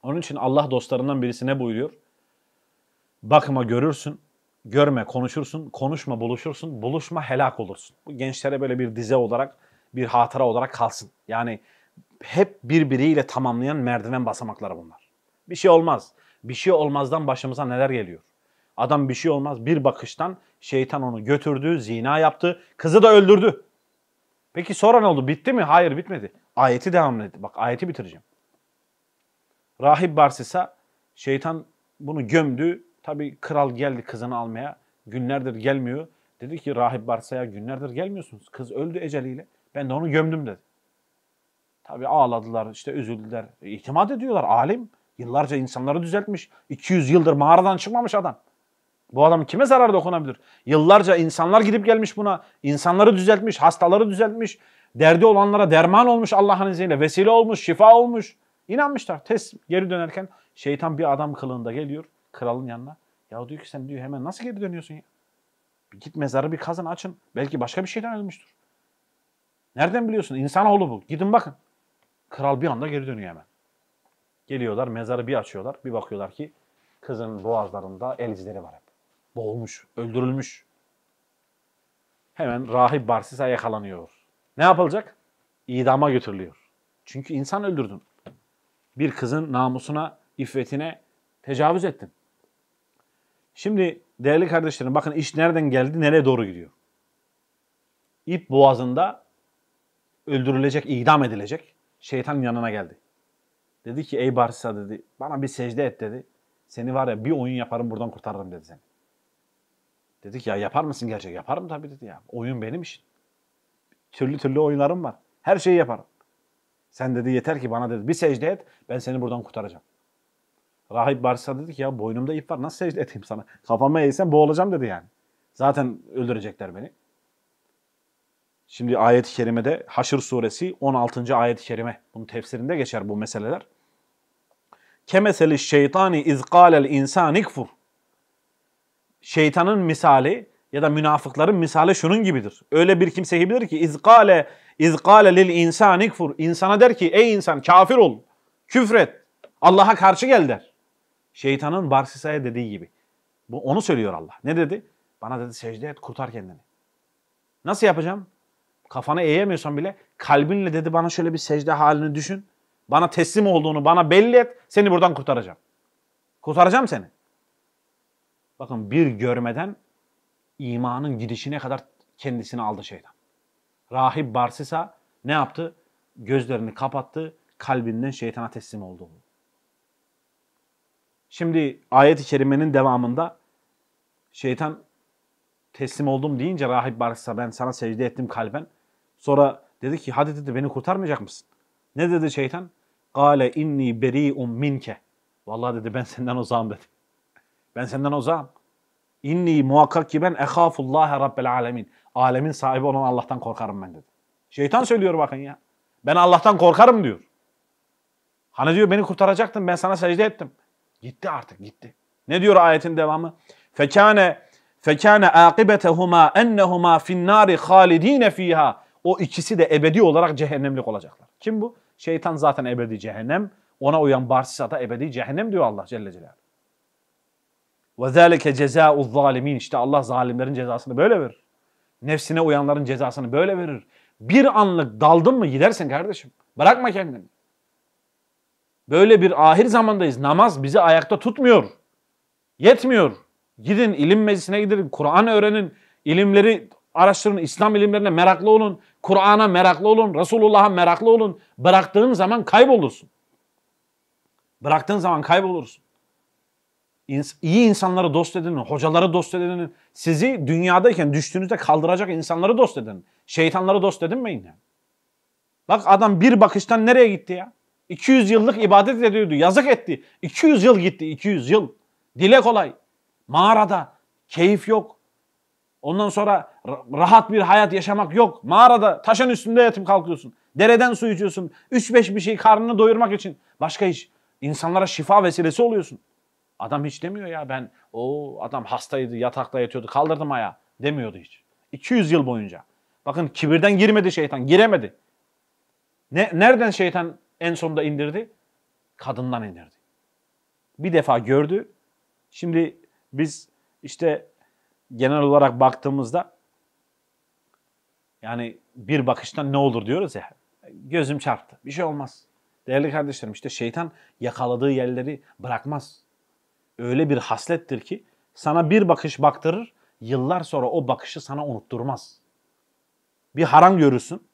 [SPEAKER 1] Onun için Allah dostlarından birisi ne buyuruyor? Bakıma görürsün, görme konuşursun, konuşma buluşursun, buluşma helak olursun. Bu gençlere böyle bir dize olarak, bir hatıra olarak kalsın. Yani hep birbiriyle tamamlayan merdiven basamakları bunlar. Bir şey olmaz. Bir şey olmazdan başımıza neler geliyor? Adam bir şey olmaz bir bakıştan şeytan onu götürdü, zina yaptı, kızı da öldürdü. Peki sonra ne oldu? Bitti mi? Hayır bitmedi. Ayeti devam etti. Bak ayeti bitireceğim. Rahip Barsisa şeytan bunu gömdü. Tabi kral geldi kızını almaya. Günlerdir gelmiyor. Dedi ki Rahip Barsa'ya günlerdir gelmiyorsunuz. Kız öldü eceliyle. Ben de onu gömdüm dedi. Tabi ağladılar, işte üzüldüler. İtimat ediyorlar. Alim. Yıllarca insanları düzeltmiş. 200 yıldır mağaradan çıkmamış adam. Bu adam kime zarar dokunabilir? Yıllarca insanlar gidip gelmiş buna. insanları düzeltmiş, hastaları düzeltmiş. Derdi olanlara derman olmuş Allah'ın izniyle. Vesile olmuş, şifa olmuş. İnanmışlar. Test geri dönerken şeytan bir adam kılığında geliyor kralın yanına. Ya diyor ki sen diyor hemen nasıl geri dönüyorsun ya? Bir git mezarı bir kazın açın. Belki başka bir şeyden ölmüştür. Nereden biliyorsun? İnsanoğlu bu. Gidin bakın. Kral bir anda geri dönüyor hemen. Geliyorlar mezarı bir açıyorlar. Bir bakıyorlar ki kızın boğazlarında el izleri var hep. Boğulmuş, öldürülmüş. Hemen rahip Barsis'e yakalanıyor. Ne yapılacak? İdama götürülüyor. Çünkü insan öldürdün. Bir kızın namusuna, iffetine tecavüz ettin. Şimdi değerli kardeşlerim bakın iş nereden geldi, nereye doğru gidiyor. İp boğazında öldürülecek, idam edilecek şeytan yanına geldi. Dedi ki ey Barsa dedi bana bir secde et dedi. Seni var ya bir oyun yaparım buradan kurtarırım dedi seni. Dedik ya yapar mısın gerçek? Yaparım tabii dedi ya. Oyun benim işim. Türlü türlü oyunlarım var. Her şeyi yaparım. Sen dedi yeter ki bana dedi bir secde et ben seni buradan kurtaracağım. Rahip Barsa dedi ki ya boynumda ip var nasıl secde edeyim sana? Kafama eğsem boğulacağım dedi yani. Zaten öldürecekler beni. Şimdi ayet-i kerimede Haşr suresi 16. ayet-i kerime. Bunun tefsirinde geçer bu meseleler. Kemeseli şeytani izgalel insan ikfur. Şeytanın misali ya da münafıkların misali şunun gibidir. Öyle bir kimse gibidir ki izgale izgale lil insan ikfur. İnsana der ki ey insan kafir ol. Küfret. Allah'a karşı gel der. Şeytanın Barsisa'ya dediği gibi. Bu onu söylüyor Allah. Ne dedi? Bana dedi secde et kurtar kendini. Nasıl yapacağım? Kafana eğemiyorsan bile kalbinle dedi bana şöyle bir secde halini düşün. Bana teslim olduğunu bana belli et. Seni buradan kurtaracağım. Kurtaracağım seni. Bakın bir görmeden imanın gidişine kadar kendisini aldı şeytan. Rahip Barsisa ne yaptı? Gözlerini kapattı. Kalbinden şeytana teslim oldu. Şimdi ayet-i kerimenin devamında şeytan teslim oldum deyince Rahip Barsisa ben sana secde ettim kalben. Sonra dedi ki hadi dedi beni kurtarmayacak mısın? Ne dedi şeytan? Kale inni beri'um minke. Vallahi dedi ben senden uzağım dedi. Ben senden uzağım. İnni muhakkak ki ben ehafullahe rabbel alemin. Alemin sahibi olan Allah'tan korkarım ben dedi. Şeytan söylüyor bakın ya. Ben Allah'tan korkarım diyor. Hani diyor beni kurtaracaktın ben sana secde ettim. Gitti artık gitti. Ne diyor ayetin devamı? Fekane fekane akibetehuma ennehuma fin nari halidine fiha. O ikisi de ebedi olarak cehennemlik olacaklar. Kim bu? Şeytan zaten ebedi cehennem. Ona uyan barsiza da ebedi cehennem diyor Allah Celle Celaluhu. وَذَٰلِكَ جَزَاءُ zalimin İşte Allah zalimlerin cezasını böyle verir. Nefsine uyanların cezasını böyle verir. Bir anlık daldın mı gidersin kardeşim. Bırakma kendini. Böyle bir ahir zamandayız. Namaz bizi ayakta tutmuyor. Yetmiyor. Gidin ilim meclisine gidin, Kur'an öğrenin, ilimleri araştırın, İslam ilimlerine meraklı olun. Kur'an'a meraklı olun, Resulullah'a meraklı olun. Bıraktığın zaman kaybolursun. Bıraktığın zaman kaybolursun. İyi insanları dost edinin, hocaları dost edinin. Sizi dünyadayken düştüğünüzde kaldıracak insanları dost edin. Şeytanları dost edinmeyin yani. Bak adam bir bakıştan nereye gitti ya? 200 yıllık ibadet ediyordu. Yazık etti. 200 yıl gitti. 200 yıl. Dile kolay. Mağarada. Keyif yok. Ondan sonra rahat bir hayat yaşamak yok. Mağarada taşın üstünde yatıp kalkıyorsun. Dereden su içiyorsun. 3-5 bir şey karnını doyurmak için. Başka iş. İnsanlara şifa vesilesi oluyorsun. Adam hiç demiyor ya ben o adam hastaydı yatakta yatıyordu kaldırdım aya, demiyordu hiç. 200 yıl boyunca. Bakın kibirden girmedi şeytan giremedi. Ne, nereden şeytan en sonunda indirdi? Kadından indirdi. Bir defa gördü. Şimdi biz işte genel olarak baktığımızda yani bir bakıştan ne olur diyoruz ya. Gözüm çarptı. Bir şey olmaz. Değerli kardeşlerim işte şeytan yakaladığı yerleri bırakmaz. Öyle bir haslettir ki sana bir bakış baktırır, yıllar sonra o bakışı sana unutturmaz. Bir haram görürsün.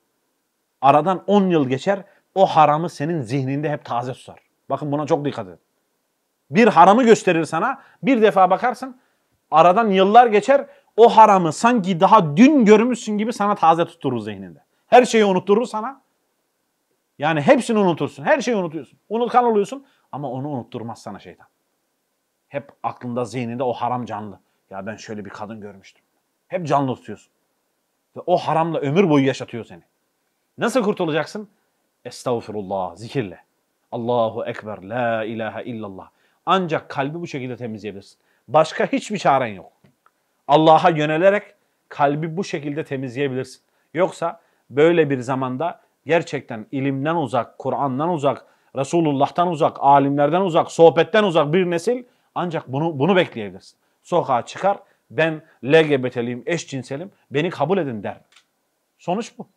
[SPEAKER 1] Aradan 10 yıl geçer, o haramı senin zihninde hep taze tutar. Bakın buna çok dikkat edin. Bir haramı gösterir sana, bir defa bakarsın, Aradan yıllar geçer o haramı sanki daha dün görmüşsün gibi sana taze tutturur zihninde. Her şeyi unutturur sana. Yani hepsini unutursun. Her şeyi unutuyorsun. Unutkan oluyorsun ama onu unutturmaz sana şeytan. Hep aklında zihninde o haram canlı. Ya ben şöyle bir kadın görmüştüm. Hep canlı tutuyorsun. Ve o haramla ömür boyu yaşatıyor seni. Nasıl kurtulacaksın? Estağfurullah, zikirle. Allahu Ekber, La ilahe illallah. Ancak kalbi bu şekilde temizleyebilirsin. Başka hiçbir çaren yok. Allah'a yönelerek kalbi bu şekilde temizleyebilirsin. Yoksa böyle bir zamanda gerçekten ilimden uzak, Kur'an'dan uzak, Resulullah'tan uzak, alimlerden uzak, sohbetten uzak bir nesil ancak bunu bunu bekleyebilirsin. Sokağa çıkar, ben LGBT'liyim, eşcinselim, beni kabul edin der. Sonuç bu.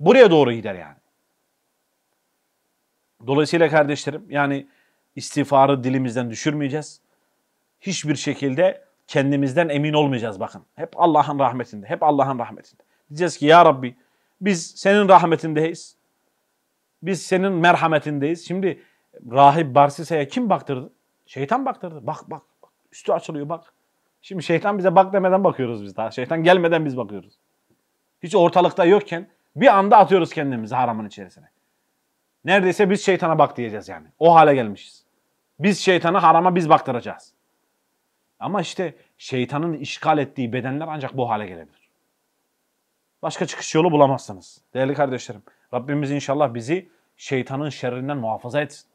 [SPEAKER 1] Buraya doğru gider yani. Dolayısıyla kardeşlerim yani istiğfarı dilimizden düşürmeyeceğiz hiçbir şekilde kendimizden emin olmayacağız bakın. Hep Allah'ın rahmetinde, hep Allah'ın rahmetinde. Diyeceğiz ki ya Rabbi biz senin rahmetindeyiz. Biz senin merhametindeyiz. Şimdi rahip Barsisa'ya kim baktırdı? Şeytan baktırdı. Bak bak. Üstü açılıyor bak. Şimdi şeytan bize bak demeden bakıyoruz biz daha. Şeytan gelmeden biz bakıyoruz. Hiç ortalıkta yokken bir anda atıyoruz kendimizi haramın içerisine. Neredeyse biz şeytana bak diyeceğiz yani. O hale gelmişiz. Biz Şeytan'ı harama biz baktıracağız. Ama işte şeytanın işgal ettiği bedenler ancak bu hale gelebilir. Başka çıkış yolu bulamazsınız. Değerli kardeşlerim, Rabbimiz inşallah bizi şeytanın şerrinden muhafaza etsin.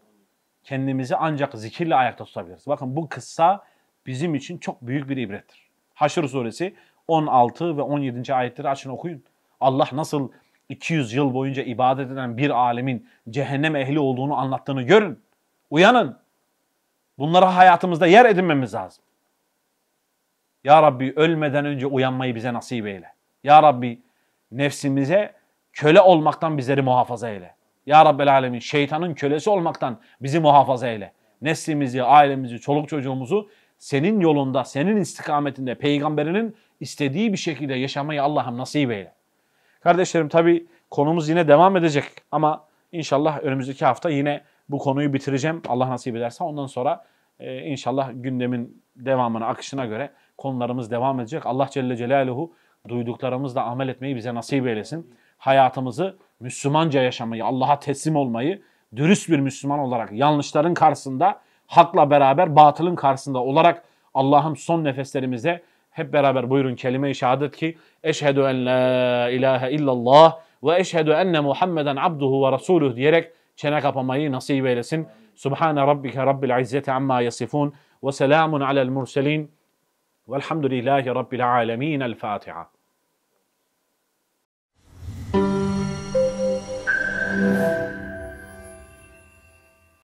[SPEAKER 1] Kendimizi ancak zikirle ayakta tutabiliriz. Bakın bu kıssa bizim için çok büyük bir ibrettir. Haşr suresi 16 ve 17. ayetleri açın okuyun. Allah nasıl 200 yıl boyunca ibadet eden bir alemin cehennem ehli olduğunu anlattığını görün. Uyanın. Bunlara hayatımızda yer edinmemiz lazım. Ya Rabbi ölmeden önce uyanmayı bize nasip eyle. Ya Rabbi nefsimize köle olmaktan bizleri muhafaza eyle. Ya Rabbel Alemin şeytanın kölesi olmaktan bizi muhafaza eyle. Neslimizi, ailemizi, çoluk çocuğumuzu senin yolunda, senin istikametinde, peygamberinin istediği bir şekilde yaşamayı Allah'ım nasip eyle. Kardeşlerim tabi konumuz yine devam edecek ama inşallah önümüzdeki hafta yine bu konuyu bitireceğim. Allah nasip ederse ondan sonra e, inşallah gündemin devamına, akışına göre konularımız devam edecek. Allah Celle Celaluhu duyduklarımızla amel etmeyi bize nasip eylesin. Hayatımızı Müslümanca yaşamayı, Allah'a teslim olmayı, dürüst bir Müslüman olarak yanlışların karşısında, hakla beraber batılın karşısında olarak Allah'ım son nefeslerimize hep beraber buyurun kelime-i şehadet ki Eşhedü en la ilahe illallah ve eşhedü enne Muhammeden abduhu ve rasuluh diyerek çene kapamayı nasip eylesin. Subhane rabbike rabbil izzeti amma yasifun ve selamun alel murselin. والحمد لله رب العالمين الفاتحة Thank you.